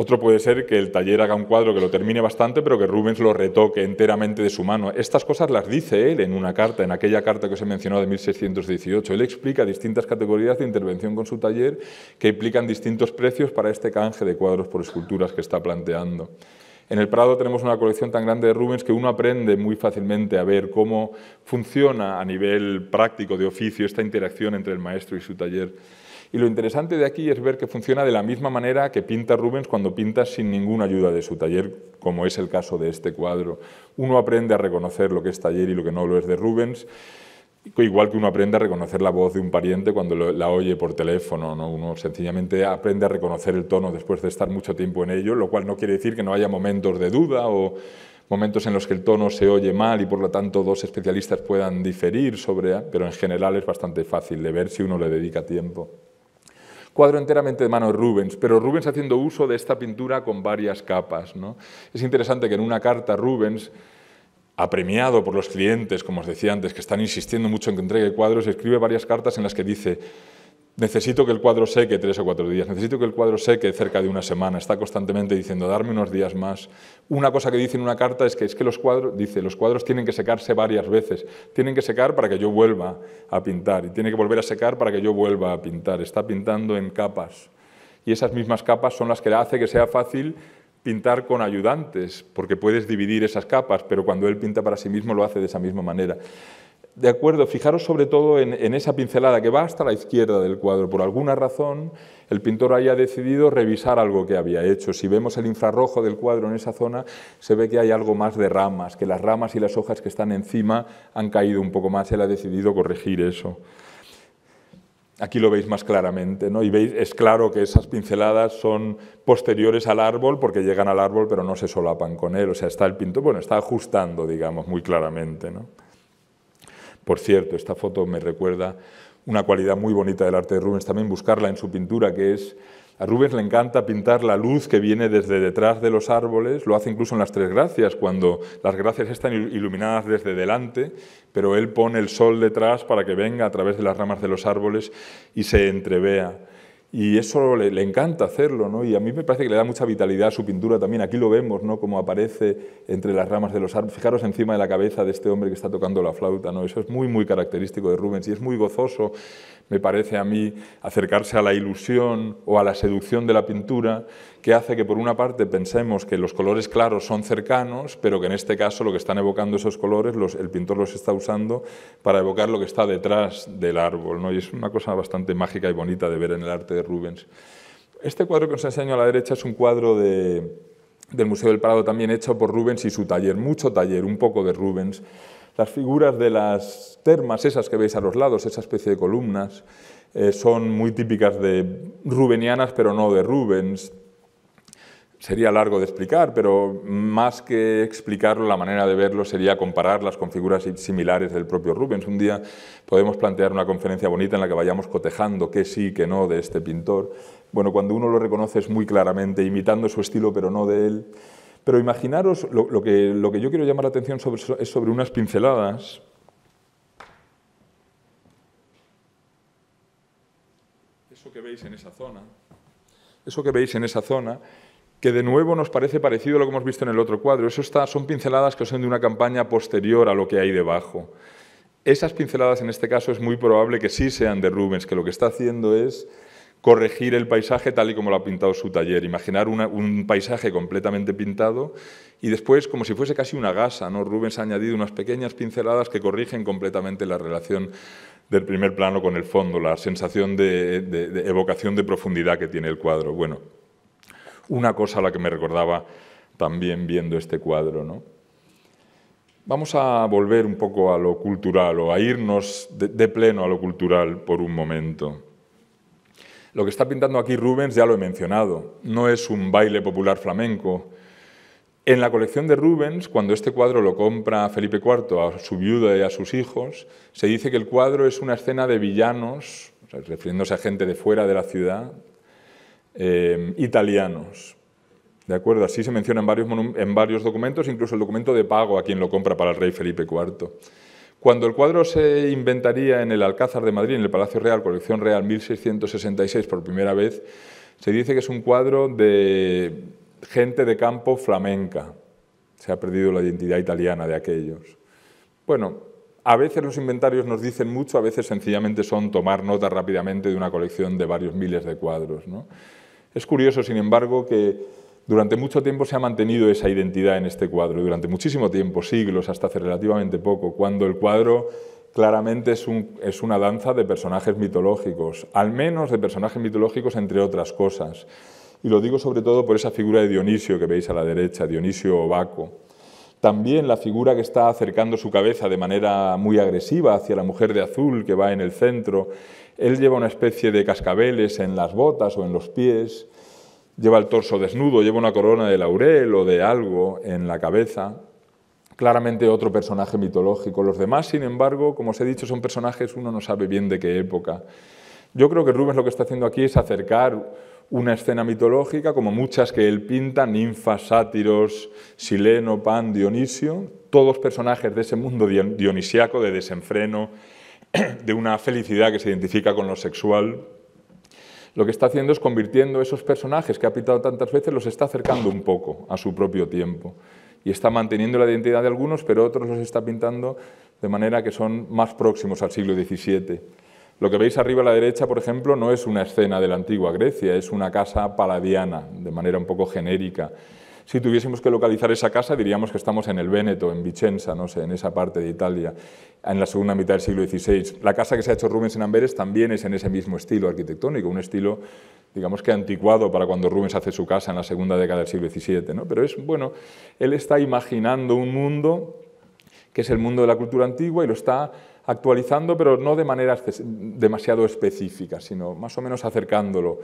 otro puede ser que el taller haga un cuadro que lo termine bastante, pero que Rubens lo retoque enteramente de su mano. Estas cosas las dice él en una carta, en aquella carta que os he mencionado de 1618. Él explica distintas categorías de intervención con su taller que implican distintos precios para este canje de cuadros por esculturas que está planteando. En el Prado tenemos una colección tan grande de Rubens que uno aprende muy fácilmente a ver cómo funciona a nivel práctico de oficio esta interacción entre el maestro y su taller. Y lo interesante de aquí es ver que funciona de la misma manera que pinta Rubens cuando pinta sin ninguna ayuda de su taller, como es el caso de este cuadro. Uno aprende a reconocer lo que es taller y lo que no lo es de Rubens. Igual que uno aprende a reconocer la voz de un pariente cuando la oye por teléfono, uno sencillamente aprende a reconocer el tono después de estar mucho tiempo en ello, lo cual no quiere decir que no haya momentos de duda o momentos en los que el tono se oye mal y por lo tanto dos especialistas puedan diferir sobre, pero en general es bastante fácil de ver si uno le dedica tiempo cuadro enteramente de mano de Rubens, pero Rubens haciendo uso de esta pintura con varias capas. Es interesante que en una carta Rubens, apremiado por los clientes, como os decía antes, que están insistiendo mucho en que entregue cuadros, escribe varias cartas en las que dice necesito que el cuadro seque tres o cuatro días, necesito que el cuadro seque cerca de una semana, está constantemente diciendo, darme unos días más. Una cosa que dice en una carta es que, los cuadros, dice, los cuadros tienen que secarse varias veces, tienen que secar para que yo vuelva a pintar, y tiene que volver a secar para que yo vuelva a pintar, está pintando en capas, y esas mismas capas son las que le hace que sea fácil pintar con ayudantes, porque puedes dividir esas capas, pero cuando él pinta para sí mismo lo hace de esa misma manera de acuerdo, fijaros sobre todo en, esa pincelada que va hasta la izquierda del cuadro. Por alguna razón, el pintor haya decidido revisar algo que había hecho. Si vemos el infrarrojo del cuadro en esa zona, se ve que hay algo más de ramas, que las ramas y las hojas que están encima han caído un poco más. Él ha decidido corregir eso. Aquí lo veis más claramente, ¿no? Y es claro que esas pinceladas son posteriores al árbol, porque llegan al árbol, pero no se solapan con él. O sea, está el pintor, bueno, está ajustando, digamos, muy claramente, ¿no? Por cierto, esta foto me recuerda una cualidad muy bonita del arte de Rubens, también buscarla en su pintura, que es a Rubens le encanta pintar la luz que viene desde detrás de los árboles, lo hace incluso en las Tres Gracias, cuando las gracias están iluminadas desde delante, pero él pone el sol detrás para que venga a través de las ramas de los árboles y se entrevea. Y eso le, encanta hacerlo, ¿no? Y a mí me parece que le da mucha vitalidad a su pintura también. Aquí lo vemos, ¿no? Como aparece entre las ramas de los árboles. Fijaros encima de la cabeza de este hombre que está tocando la flauta, ¿no? Eso es muy, muy característico de Rubens y es muy gozoso me parece a mí, acercarse a la ilusión o a la seducción de la pintura, que hace que por una parte pensemos que los colores claros son cercanos, pero que en este caso lo que están evocando esos colores, el pintor los está usando para evocar lo que está detrás del árbol. ¿no? Y es una cosa bastante mágica y bonita de ver en el arte de Rubens. Este cuadro que os enseño a la derecha es un cuadro del Museo del Prado, también hecho por Rubens y su taller, mucho taller, un poco de Rubens. Las figuras de las termas, esas que veis a los lados, esa especie de columnas, eh, son muy típicas de rubenianas, pero no de Rubens. Sería largo de explicar, pero más que explicarlo, la manera de verlo sería compararlas con figuras similares del propio Rubens. Un día podemos plantear una conferencia bonita en la que vayamos cotejando qué sí, qué no de este pintor. Bueno, cuando uno lo reconoce es muy claramente, imitando su estilo, pero no de él. Pero imaginaros, lo, que, lo que yo quiero llamar la atención es sobre unas pinceladas eso que veis en esa zona, eso que veis en esa zona, que de nuevo nos parece parecido a lo que hemos visto en el otro cuadro. Eso está, son pinceladas que son de una campaña posterior a lo que hay debajo. Esas pinceladas en este caso es muy probable que sí sean de Rubens, que lo que está haciendo es corregir el paisaje tal y como lo ha pintado su taller, imaginar un paisaje completamente pintado y después, como si fuese casi una gasa, ¿no? Rubens ha añadido unas pequeñas pinceladas que corrigen completamente la relación del primer plano con el fondo, la sensación de, evocación de profundidad que tiene el cuadro. Bueno, una cosa a la que me recordaba también viendo este cuadro, ¿no? Vamos a volver un poco a lo cultural o a irnos de pleno a lo cultural por un momento. Lo que está pintando aquí Rubens ya lo he mencionado, no es un baile popular flamenco. En la colección de Rubens, cuando este cuadro lo compra Felipe IV a su viuda y a sus hijos, se dice que el cuadro es una escena de villanos, refiriéndose a gente de fuera de la ciudad, eh, italianos. ¿De acuerdo? Así se menciona varios, en varios documentos, incluso el documento de pago a quien lo compra para el rey Felipe IV. Cuando el cuadro se inventaría en el Alcázar de Madrid, en el Palacio Real, colección real 1666 por primera vez, se dice que es un cuadro de gente de campo flamenca. Se ha perdido la identidad italiana de aquellos. Bueno, a veces los inventarios nos dicen mucho, a veces sencillamente son tomar nota rápidamente de una colección de varios miles de cuadros. Es curioso, sin embargo, que durante mucho tiempo se ha mantenido esa identidad en este cuadro, durante muchísimo tiempo, siglos, hasta hace relativamente poco, cuando el cuadro claramente es, una danza de personajes mitológicos, al menos de personajes mitológicos entre otras cosas. Y lo digo sobre todo por esa figura de Dionisio que veis a la derecha, Dionisio Baco. También la figura que está acercando su cabeza de manera muy agresiva hacia la mujer de azul que va en el centro. Él lleva una especie de cascabeles en las botas o en los pies lleva el torso desnudo, lleva una corona de laurel o de algo en la cabeza. Claramente otro personaje mitológico. Los demás, sin embargo, como os he dicho, son personajes, uno no sabe bien de qué época. Yo creo que Rubens lo que está haciendo aquí es acercar una escena mitológica, como muchas que él pinta, ninfas, sátiros, Sileno, Pan, Dionisio, todos personajes de ese mundo dionisiaco, de desenfreno, <clears throat> de una felicidad que se identifica con lo sexual lo que está haciendo es convirtiendo esos personajes que ha pintado tantas veces, los está acercando un poco a su propio tiempo. Y está manteniendo la identidad de algunos, pero otros los está pintando de manera que son más próximos al siglo XVII. Lo que veis arriba a la derecha, por ejemplo, no es una escena de la antigua Grecia, es una casa paladiana, de manera un poco genérica. Si tuviésemos que localizar esa casa, diríamos que estamos en el Véneto, en Vicenza, no sé, en esa parte de Italia, en la segunda mitad del siglo XVI. La casa que se ha hecho Rubens en Amberes también es en ese mismo estilo arquitectónico, un estilo digamos que anticuado para cuando Rubens hace su casa en la segunda década del siglo XVII, pero es, bueno, él está imaginando un mundo que es el mundo de la cultura antigua y lo está actualizando, pero no de manera demasiado específica, sino más o menos acercándolo.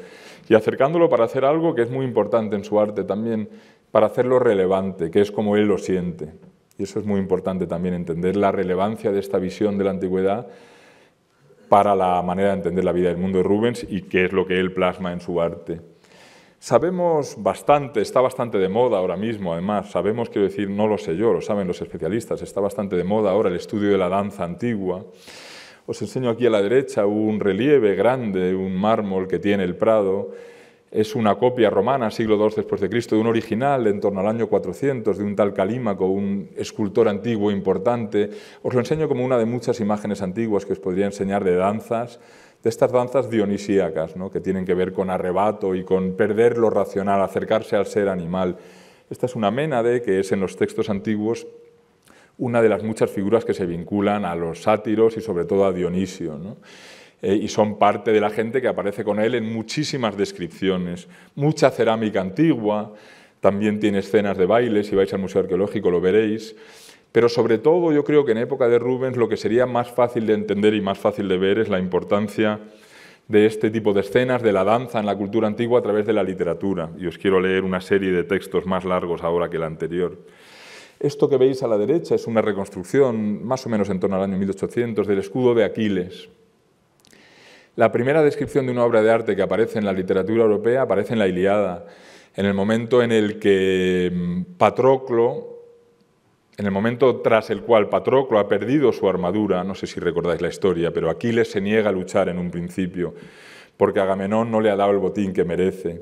Y acercándolo para hacer algo que es muy importante en su arte también, para hacerlo relevante, que es como él lo siente. Y eso es muy importante también entender la relevancia de esta visión de la antigüedad para la manera de entender la vida del mundo de Rubens y qué es lo que él plasma en su arte. Sabemos bastante, está bastante de moda ahora mismo, además, sabemos, quiero decir, no lo sé yo, lo saben los especialistas, está bastante de moda ahora el estudio de la danza antigua. Os enseño aquí a la derecha un relieve grande, un mármol que tiene el Prado, es una copia romana, siglo II después de Cristo, de un original en torno al año 400 de un tal Calímaco, un escultor antiguo importante. Os lo enseño como una de muchas imágenes antiguas que os podría enseñar de danzas, de estas danzas dionisíacas, que tienen que ver con arrebato y con perder lo racional, acercarse al ser animal. Esta es una ménade que es en los textos antiguos una de las muchas figuras que se vinculan a los sátiros y sobre todo a Dionisio. Eh, y son parte de la gente que aparece con él en muchísimas descripciones. Mucha cerámica antigua, también tiene escenas de bailes si vais al Museo Arqueológico lo veréis. Pero sobre todo yo creo que en época de Rubens lo que sería más fácil de entender y más fácil de ver es la importancia de este tipo de escenas, de la danza en la cultura antigua a través de la literatura. Y os quiero leer una serie de textos más largos ahora que el anterior. Esto que veis a la derecha es una reconstrucción, más o menos en torno al año 1800, del escudo de Aquiles, la primera descripción de una obra de arte que aparece en la literatura europea aparece en la Iliada, en el momento en el que mm, Patroclo, en el momento tras el cual Patroclo ha perdido su armadura, no sé si recordáis la historia, pero Aquiles se niega a luchar en un principio porque Agamenón no le ha dado el botín que merece.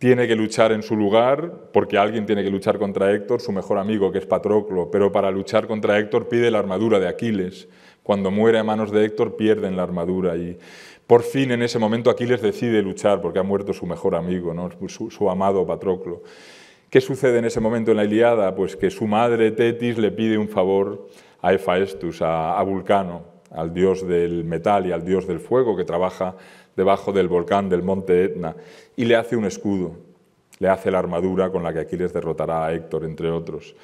Tiene que luchar en su lugar porque alguien tiene que luchar contra Héctor, su mejor amigo que es Patroclo, pero para luchar contra Héctor pide la armadura de Aquiles. Cuando muere a manos de Héctor pierden la armadura y por fin en ese momento Aquiles decide luchar porque ha muerto su mejor amigo, su, amado Patroclo. ¿Qué sucede en ese momento en la Iliada? Pues que su madre Tetis le pide un favor a Hephaestus, a Vulcano, al dios del metal y al dios del fuego que trabaja debajo del volcán del monte Etna, y le hace un escudo, le hace la armadura con la que Aquiles derrotará a Héctor, entre otros.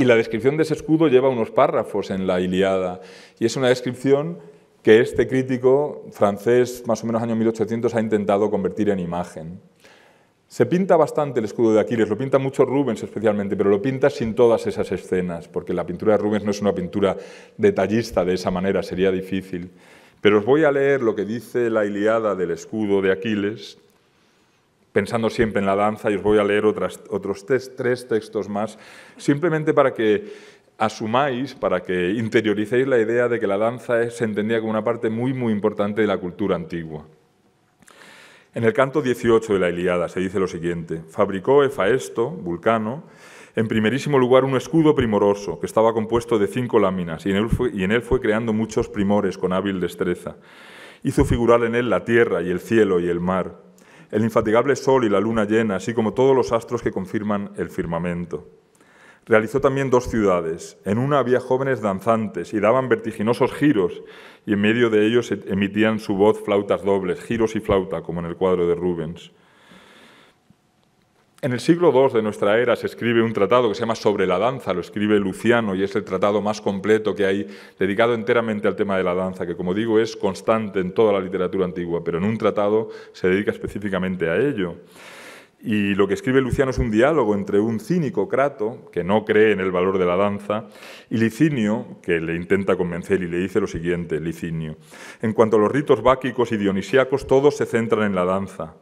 Y la descripción de ese escudo lleva unos párrafos en la Iliada. Y es una descripción que este crítico francés, más o menos año 1800, ha intentado convertir en imagen. Se pinta bastante el escudo de Aquiles, lo pinta mucho Rubens especialmente, pero lo pinta sin todas esas escenas, porque la pintura de Rubens no es una pintura detallista de esa manera, sería difícil. Pero os voy a leer lo que dice la Iliada del escudo de Aquiles, pensando siempre en la danza, y os voy a leer otros tres, textos más, simplemente para que asumáis, para que interioricéis la idea de que la danza se entendía como una parte muy, muy importante de la cultura antigua. En el canto 18 de la Iliada se dice lo siguiente, fabricó Efaesto, Vulcano, en primerísimo lugar un escudo primoroso, que estaba compuesto de cinco láminas, y en él fue, y en él fue creando muchos primores con hábil destreza. Hizo figurar en él la tierra y el cielo y el mar el infatigable sol y la luna llena, así como todos los astros que confirman el firmamento. Realizó también dos ciudades. En una había jóvenes danzantes y daban vertiginosos giros, y en medio de ellos e-, emitían su voz flautas dobles, giros y flauta, como en el cuadro de Rubens. En el siglo II de nuestra era se escribe un tratado que se llama Sobre la danza, lo escribe Luciano y es el tratado más completo que hay dedicado enteramente al tema de la danza, que como digo es constante en toda la literatura antigua, pero en un tratado se dedica específicamente a ello. Y lo que escribe Luciano es un diálogo entre un cínico Crato, que no cree en el valor de la danza, y Licinio, que le intenta convencer y le dice lo siguiente, Licinio, en cuanto a los ritos báquicos y dionisíacos, todos se centran en la danza.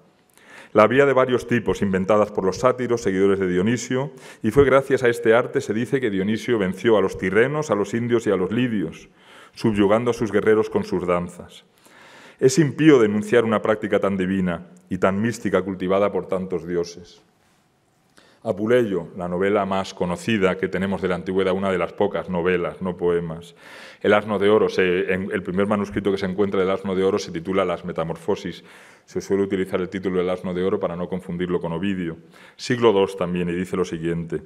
La había de varios tipos, inventadas por los sátiros, seguidores de Dionisio, y fue gracias a este arte, se dice, que Dionisio venció a los tirrenos, a los indios y a los lidios, subyugando a sus guerreros con sus danzas. Es impío denunciar una práctica tan divina y tan mística cultivada por tantos dioses. Apuleyo, la novela más conocida que tenemos de la antigüedad, una de las pocas novelas, no poemas. El asno de oro, el primer manuscrito que se encuentra del asno de oro se titula Las Metamorfosis. Se suele utilizar el título del asno de oro para no confundirlo con Ovidio. Siglo II también, y dice lo siguiente.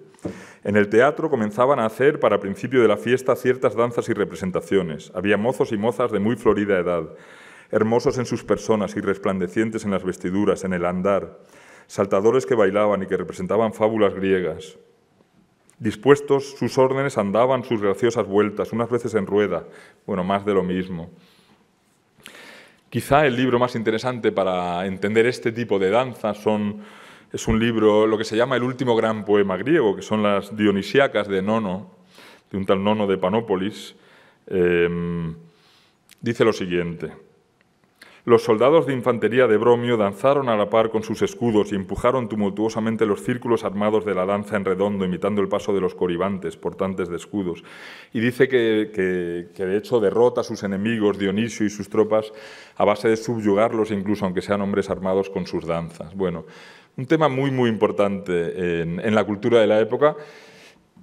En el teatro comenzaban a hacer para principio de la fiesta ciertas danzas y representaciones. Había mozos y mozas de muy florida edad, hermosos en sus personas y resplandecientes en las vestiduras, en el andar saltadores que bailaban y que representaban fábulas griegas. Dispuestos sus órdenes andaban sus graciosas vueltas, unas veces en rueda, bueno, más de lo mismo. Quizá el libro más interesante para entender este tipo de danza es un libro, lo que se llama el último gran poema griego, que son las Dionisiacas de Nono, de un tal Nono de Panópolis. Em, dice lo siguiente. Los soldados de infantería de Bromio danzaron a la par con sus escudos y empujaron tumultuosamente los círculos armados de la danza en redondo, imitando el paso de los coribantes, portantes de escudos. Y dice que, de hecho derrota a sus enemigos, Dionisio y sus tropas, a base de subyugarlos, incluso aunque sean hombres armados con sus danzas. Bueno, un tema muy, muy importante en, en la cultura de la época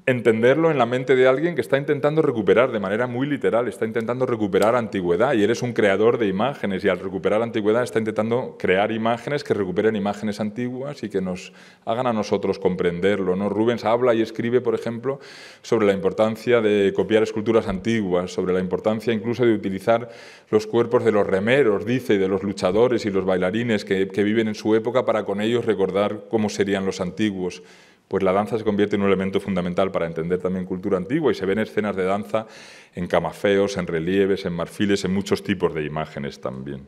entenderlo en la mente de alguien que está intentando recuperar de manera muy literal, está intentando recuperar antigüedad y eres un creador de imágenes y al recuperar antigüedad está intentando crear imágenes que recuperen imágenes antiguas y que nos hagan a nosotros comprenderlo. ¿no? Rubens habla y escribe, por ejemplo, sobre la importancia de copiar esculturas antiguas, sobre la importancia incluso de utilizar los cuerpos de los remeros, dice, y de los luchadores y los bailarines que, que viven en su época para con ellos recordar cómo serían los antiguos pues la danza se convierte en un elemento fundamental para entender también cultura antigua y se ven escenas de danza en camafeos, en relieves, en marfiles, en muchos tipos de imágenes también.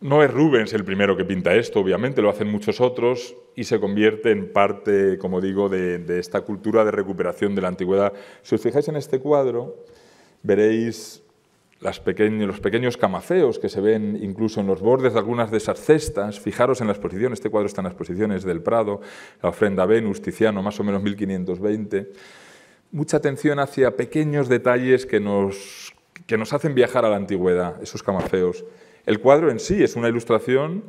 No es Rubens el primero que pinta esto, obviamente, lo hacen muchos otros y se convierte en parte, como digo, de, esta cultura de recuperación de la antigüedad. Si os fijáis en este cuadro, veréis los pequeños camaceos que se ven incluso en los bordes de algunas de esas cestas. Fijaros en la exposición, este cuadro está en las posiciones del Prado, la ofrenda Venus, Tiziano, más o menos 1520. Mucha atención hacia pequeños detalles que nos, que nos hacen viajar a la antigüedad, esos camafeos. El cuadro en sí es una ilustración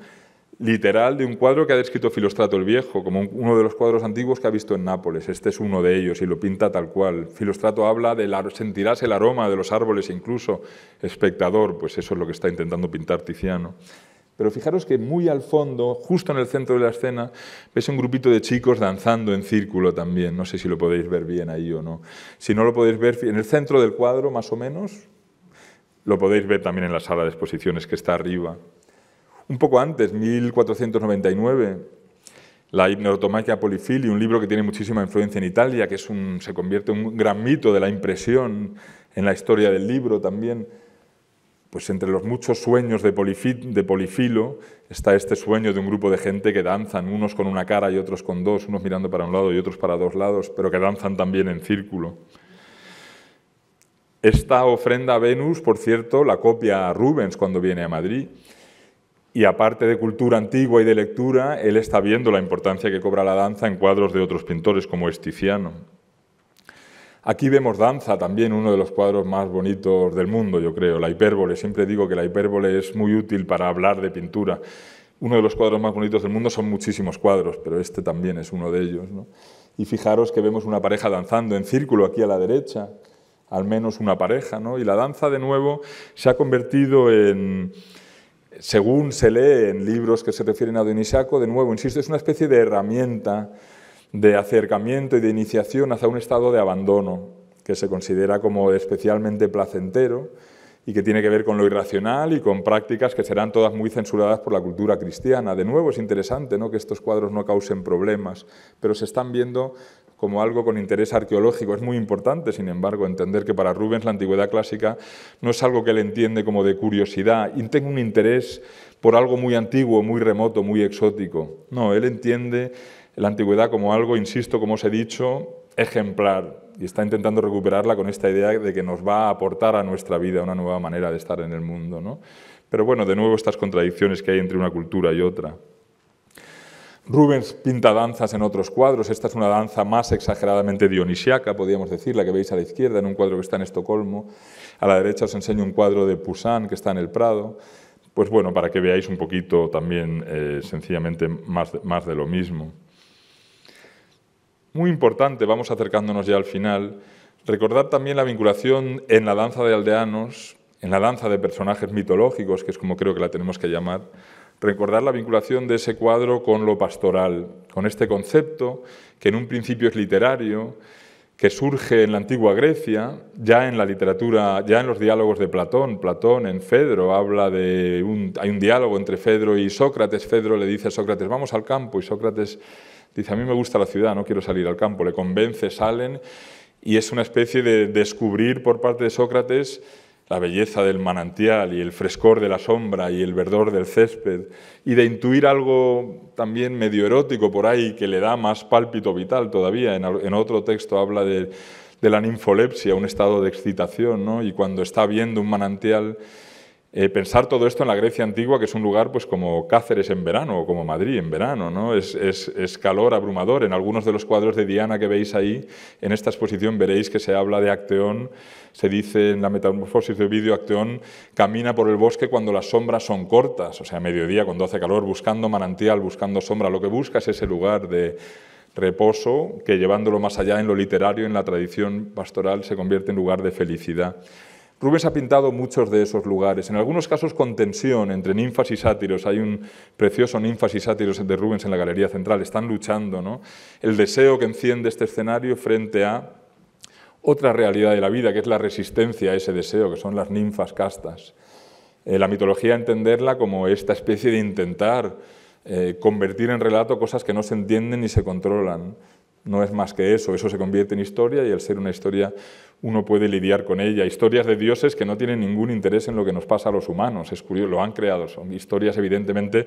literal de un cuadro que ha descrito Filostrato el Viejo, como uno de los cuadros antiguos que ha visto en Nápoles. Este es uno de ellos y lo pinta tal cual. Filostrato habla de la, sentirás el aroma de los árboles incluso, espectador, pues eso es lo que está intentando pintar Tiziano. Pero fijaros que muy al fondo, justo en el centro de la escena, ves un grupito de chicos danzando en círculo también. No sé si lo podéis ver bien ahí o no. Si no lo podéis ver, en el centro del cuadro más o menos, lo podéis ver también en la sala de exposiciones que está arriba un poco antes, 1499, la hipnotomagia Polifili, un libro que tiene muchísima influencia en Italia, que se convierte en un gran mito de la impresión en la historia del libro también. Pues entre los muchos sueños de, de Polifilo está este sueño de un grupo de gente que danzan, unos con una cara y otros con dos, unos mirando para un lado y otros para dos lados, pero que danzan también en círculo. Esta ofrenda a Venus, por cierto, la copia a Rubens cuando viene a Madrid. Y aparte de cultura antigua y de lectura, él está viendo la importancia que cobra la danza en cuadros de otros pintores como Esticiano. Aquí vemos danza también, uno de los cuadros más bonitos del mundo, yo creo, la hipérbole. Siempre digo que la hipérbole es muy útil para hablar de pintura. Uno de los cuadros más bonitos del mundo son muchísimos cuadros, pero este también es uno de ellos. Y fijaros que vemos una pareja danzando en círculo aquí a la derecha, al menos una pareja, ¿no? Y la danza de nuevo se ha convertido en, según se lee en libros que se refieren a Donisaco, de nuevo, insisto, es una especie de herramienta de acercamiento y de iniciación hacia un estado de abandono, que se considera como especialmente placentero y que tiene que ver con lo irracional y con prácticas que serán todas muy censuradas por la cultura cristiana. De nuevo, es interesante ¿no? que estos cuadros no causen problemas, pero se están viendo como algo con interés arqueológico. Es muy importante, sin embargo, entender que para Rubens la antigüedad clásica no es algo que él entiende como de curiosidad, y tenga un interés por algo muy antiguo, muy remoto, muy exótico. No, él entiende la antigüedad como algo, insisto, como os he dicho, ejemplar, y está intentando recuperarla con esta idea de que nos va a aportar a nuestra vida una nueva manera de estar en el mundo. Pero bueno, de nuevo estas contradicciones que hay entre una cultura y otra. Rubens pinta danzas en otros cuadros. Esta es una danza más exageradamente dionisiaca, podríamos decir, la que veis a la izquierda en un cuadro que está en Estocolmo. A la derecha os enseño un cuadro de Poussin que está en el Prado. Pues bueno, para que veáis un poquito también eh, sencillamente más de, más de lo mismo. Muy importante, vamos acercándonos ya al final, Recordad también la vinculación en la danza de aldeanos, en la danza de personajes mitológicos, que es como creo que la tenemos que llamar, recordar la vinculación de ese cuadro con lo pastoral, con este concepto que en un principio es literario, que surge en la antigua Grecia, ya en la literatura, ya en los diálogos de Platón. Platón en Fedro habla de un, hay un diálogo entre Fedro y Sócrates. Fedro le dice a Sócrates, vamos al campo, y Sócrates dice, a mí me gusta la ciudad, no quiero salir al campo. Le convence, salen, y es una especie de descubrir por parte de Sócrates la belleza del manantial y el frescor de la sombra y el verdor del césped, y de intuir algo también medio erótico por ahí que le da más pálpito vital todavía. En, otro texto habla de, la ninfolepsia, un estado de excitación, ¿no? y cuando está viendo un manantial eh, pensar todo esto en la Grecia antigua, que es un lugar pues, como Cáceres en verano o como Madrid en verano, ¿no? es, calor abrumador. En algunos de los cuadros de Diana que veis ahí, en esta exposición veréis que se habla de Acteón, se dice en la metamorfosis de Ovidio, Acteón camina por el bosque cuando las sombras son cortas, o sea, mediodía cuando hace calor, buscando manantial, buscando sombra, lo que busca es ese lugar de reposo que llevándolo más allá en lo literario, en la tradición pastoral, se convierte en lugar de felicidad. Rubens ha pintado muchos de esos lugares, en algunos casos con tensión entre ninfas y sátiros. Hay un precioso ninfas y sátiros de Rubens en la Galería Central, están luchando. El deseo que enciende este escenario frente a otra realidad de la vida, que es la resistencia a ese deseo, que son las ninfas castas. Eh, la mitología, entenderla como esta especie de intentar eh, convertir en relato cosas que no se entienden ni se controlan. No es más que eso, eso se convierte en historia y el ser una historia uno puede lidiar con ella. Historias de dioses que no tienen ningún interés en lo que nos pasa a los humanos. Es curioso, lo han creado. Son historias evidentemente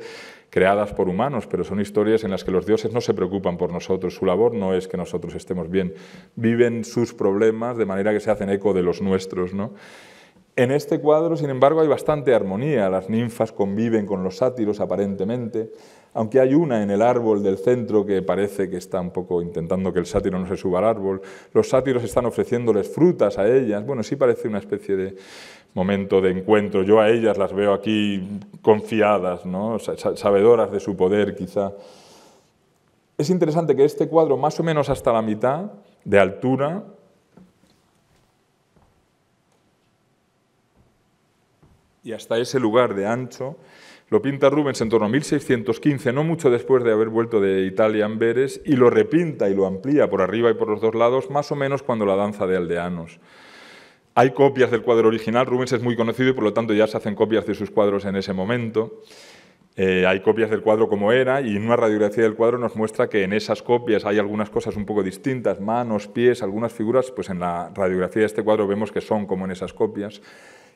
creadas por humanos, pero son historias en las que los dioses no se preocupan por nosotros. Su labor no es que nosotros estemos bien. Viven sus problemas de manera que se hacen eco de los nuestros. ¿no? En este cuadro, sin embargo, hay bastante armonía. Las ninfas conviven con los sátiros aparentemente aunque hay una en el árbol del centro que parece que está un poco intentando que el sátiro no se suba al árbol, los sátiros están ofreciéndoles frutas a ellas, bueno, sí parece una especie de momento de encuentro, yo a ellas las veo aquí confiadas, sabedoras de su poder quizá. Es interesante que este cuadro, más o menos hasta la mitad de altura, y hasta ese lugar de ancho, lo pinta Rubens en torno a 1615, no mucho después de haber vuelto de Italia a Amberes, y lo repinta y lo amplía por arriba y por los dos lados, más o menos cuando la danza de aldeanos. Hay copias del cuadro original, Rubens es muy conocido y por lo tanto ya se hacen copias de sus cuadros en ese momento. Eh, hay copias del cuadro como era y una radiografía del cuadro nos muestra que en esas copias hay algunas cosas un poco distintas, manos, pies, algunas figuras, pues en la radiografía de este cuadro vemos que son como en esas copias.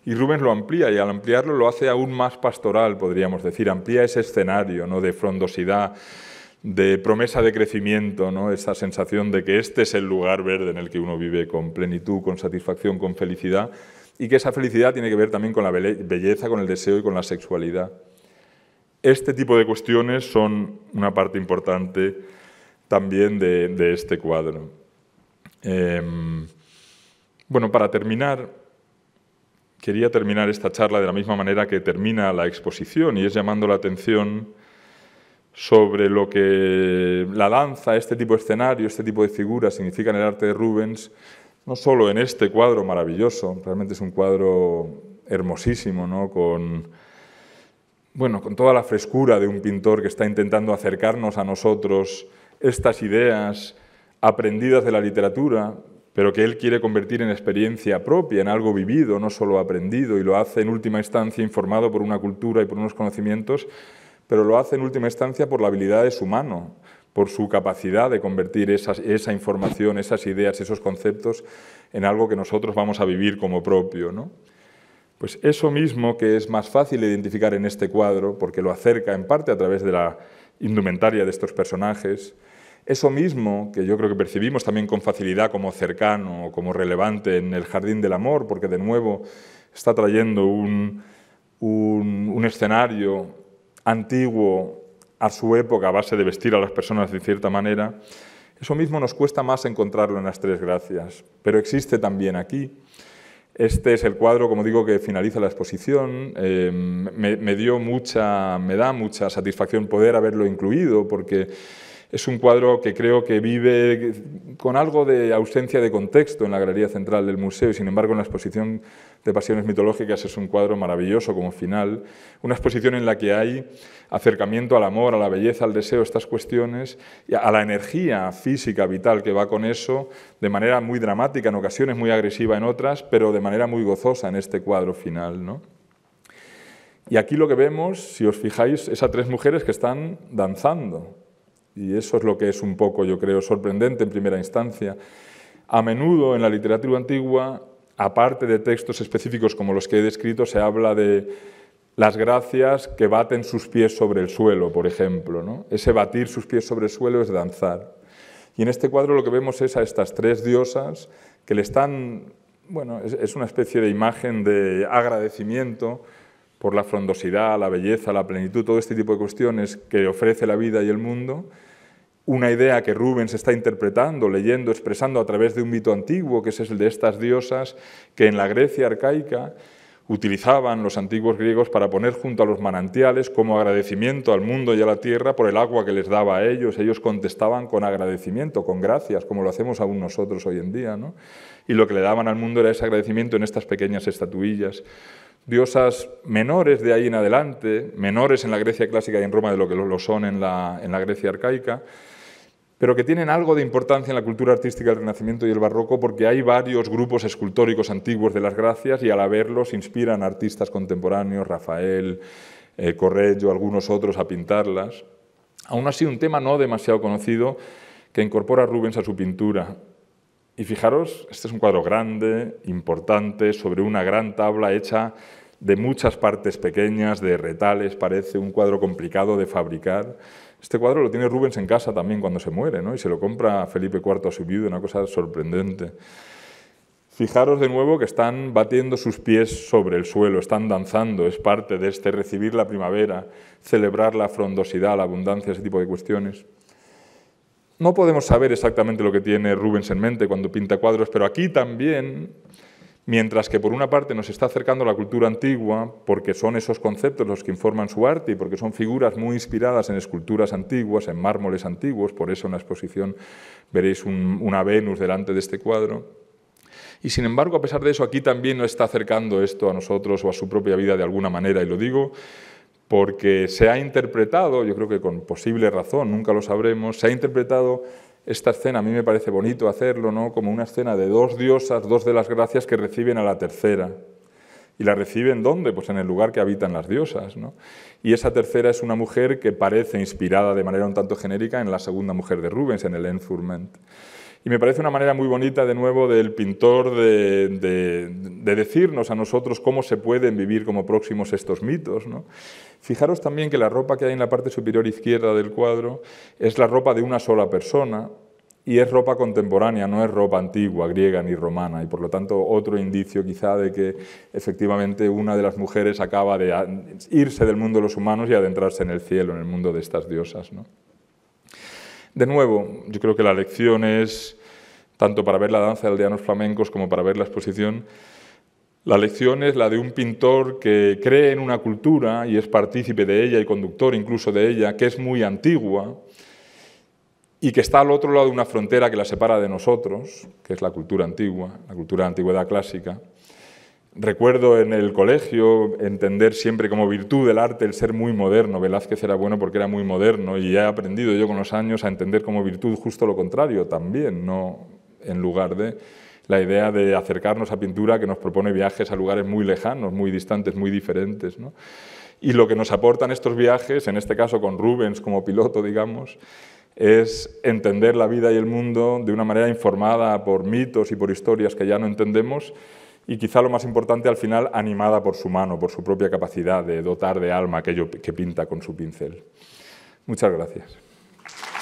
Y Rubens lo amplía y al ampliarlo lo hace aún más pastoral, podríamos decir, amplía ese escenario ¿no? de frondosidad, de promesa de crecimiento, ¿no? esa sensación de que este es el lugar verde en el que uno vive con plenitud, con satisfacción, con felicidad, y que esa felicidad tiene que ver también con la belleza, con el deseo y con la sexualidad. Este tipo de cuestiones son una parte importante también de, este cuadro. Em, bueno, para terminar, quería terminar esta charla de la misma manera que termina la exposición, y es llamando la atención sobre lo que la danza, este tipo de escenario, este tipo de figuras significa en el arte de Rubens, no solo en este cuadro maravilloso, realmente es un cuadro hermosísimo, ¿no? con, bueno, con toda la frescura de un pintor que está intentando acercarnos a nosotros estas ideas aprendidas de la literatura, pero que él quiere convertir en experiencia propia, en algo vivido, no solo aprendido, y lo hace en última instancia informado por una cultura y por unos conocimientos, pero lo hace en última instancia por la habilidad de su mano, por su capacidad de convertir esa información, esas ideas, esos conceptos en algo que nosotros vamos a vivir como propio. ¿no? Pues eso mismo que es más fácil identificar en este cuadro, porque lo acerca en parte a través de la indumentaria de estos personajes, eso mismo, que yo creo que percibimos también con facilidad como cercano o como relevante en el jardín del amor, porque de nuevo está trayendo un, escenario antiguo a su época a base de vestir a las personas de cierta manera, eso mismo nos cuesta más encontrarlo en las tres gracias, pero existe también aquí. Este es el cuadro, como digo, que finaliza la exposición. Em, me, dio mucha, me da mucha satisfacción poder haberlo incluido porque es un cuadro que creo que vive con algo de ausencia de contexto en la galería central del museo y sin embargo en la exposición de Pasiones Mitológicas es un cuadro maravilloso como final, una exposición en la que hay acercamiento al amor, a la belleza, al deseo, estas cuestiones, y a la energía física, vital que va con eso, de manera muy dramática en ocasiones, muy agresiva en otras, pero de manera muy gozosa en este cuadro final. ¿no? Y aquí lo que vemos, si os fijáis, es a tres mujeres que están danzando. Y eso es lo que es un poco, yo creo, sorprendente en primera instancia. A menudo en la literatura antigua, aparte de textos específicos como los que he descrito, se habla de las gracias que baten sus pies sobre el suelo, por ejemplo. ¿no? Ese batir sus pies sobre el suelo es danzar. Y en este cuadro lo que vemos es a estas tres diosas que le están, bueno, es, una especie de imagen de agradecimiento por la frondosidad, la belleza, la plenitud, todo este tipo de cuestiones que ofrece la vida y el mundo, una idea que Rubens está interpretando, leyendo, expresando a través de un mito antiguo, que es el de estas diosas que en la Grecia arcaica utilizaban los antiguos griegos para poner junto a los manantiales como agradecimiento al mundo y a la tierra por el agua que les daba a ellos. Ellos contestaban con agradecimiento, con gracias, como lo hacemos aún nosotros hoy en día. Y lo que le daban al mundo era ese agradecimiento en estas pequeñas estatuillas diosas menores de ahí en adelante, menores en la Grecia clásica y en Roma de lo que lo son en la Grecia arcaica, pero que tienen algo de importancia en la cultura artística del Renacimiento y el Barroco porque hay varios grupos escultóricos antiguos de las gracias y al haberlos inspiran artistas contemporáneos, Rafael, eh, Correggio, algunos otros a pintarlas. Aún así, un tema no demasiado conocido que incorpora Rubens a su pintura. Y fijaros, este es un cuadro grande, importante, sobre una gran tabla hecha de muchas partes pequeñas, de retales, parece un cuadro complicado de fabricar este cuadro lo tiene Rubens en casa también cuando se muere, ¿no? Y se lo compra Felipe IV a su viuda, una cosa sorprendente. Fijaros de nuevo que están batiendo sus pies sobre el suelo, están danzando, es parte de este recibir la primavera, celebrar la frondosidad, la abundancia, ese tipo de cuestiones. No podemos saber exactamente lo que tiene Rubens en mente cuando pinta cuadros, pero aquí también Mientras que por una parte nos está acercando la cultura antigua, porque son esos conceptos los que informan su arte y porque son figuras muy inspiradas en esculturas antiguas, en mármoles antiguos, por eso en la exposición veréis una Venus delante de este cuadro. Y sin embargo, a pesar de eso, aquí también nos está acercando esto a nosotros o a su propia vida de alguna manera, y lo digo porque se ha interpretado, yo creo que con posible razón, nunca lo sabremos, se ha interpretado esta escena a mí me parece bonito hacerlo, ¿no? Como una escena de dos diosas, dos de las gracias que reciben a la tercera. ¿Y la reciben dónde? Pues en el lugar que habitan las diosas. ¿no? Y esa tercera es una mujer que parece inspirada de manera un tanto genérica en la segunda mujer de Rubens, en el Enfurment. Y me parece una manera muy bonita, de nuevo, del pintor de, decirnos a nosotros cómo se pueden vivir como próximos estos mitos. Fijaros también que la ropa que hay en la parte superior izquierda del cuadro es la ropa de una sola persona, y es ropa contemporánea, no es ropa antigua, griega ni romana, y por lo tanto otro indicio quizá de que efectivamente una de las mujeres acaba de irse del mundo de los humanos y adentrarse en el cielo, en el mundo de estas diosas. ¿no? De nuevo, yo creo que la lección es, tanto para ver la danza de aldeanos flamencos como para ver la exposición, la lección es la de un pintor que cree en una cultura y es partícipe de ella y conductor incluso de ella, que es muy antigua y que está al otro lado de una frontera que la separa de nosotros, que es la cultura antigua, la cultura de la antigüedad clásica Recuerdo en el colegio entender siempre como virtud del arte el ser muy moderno. Velázquez era bueno porque era muy moderno y he aprendido yo con los años a entender como virtud justo lo contrario también, no en lugar de la idea de acercarnos a pintura que nos propone viajes a lugares muy lejanos, muy distantes, muy diferentes. Y lo que nos aportan estos viajes, en este caso con Rubens como piloto, digamos, es entender la vida y el mundo de una manera informada por mitos y por historias que ya no entendemos y quizá lo más importante al final animada por su mano, por su propia capacidad de dotar de alma aquello que pinta con su pincel. Muchas gracias.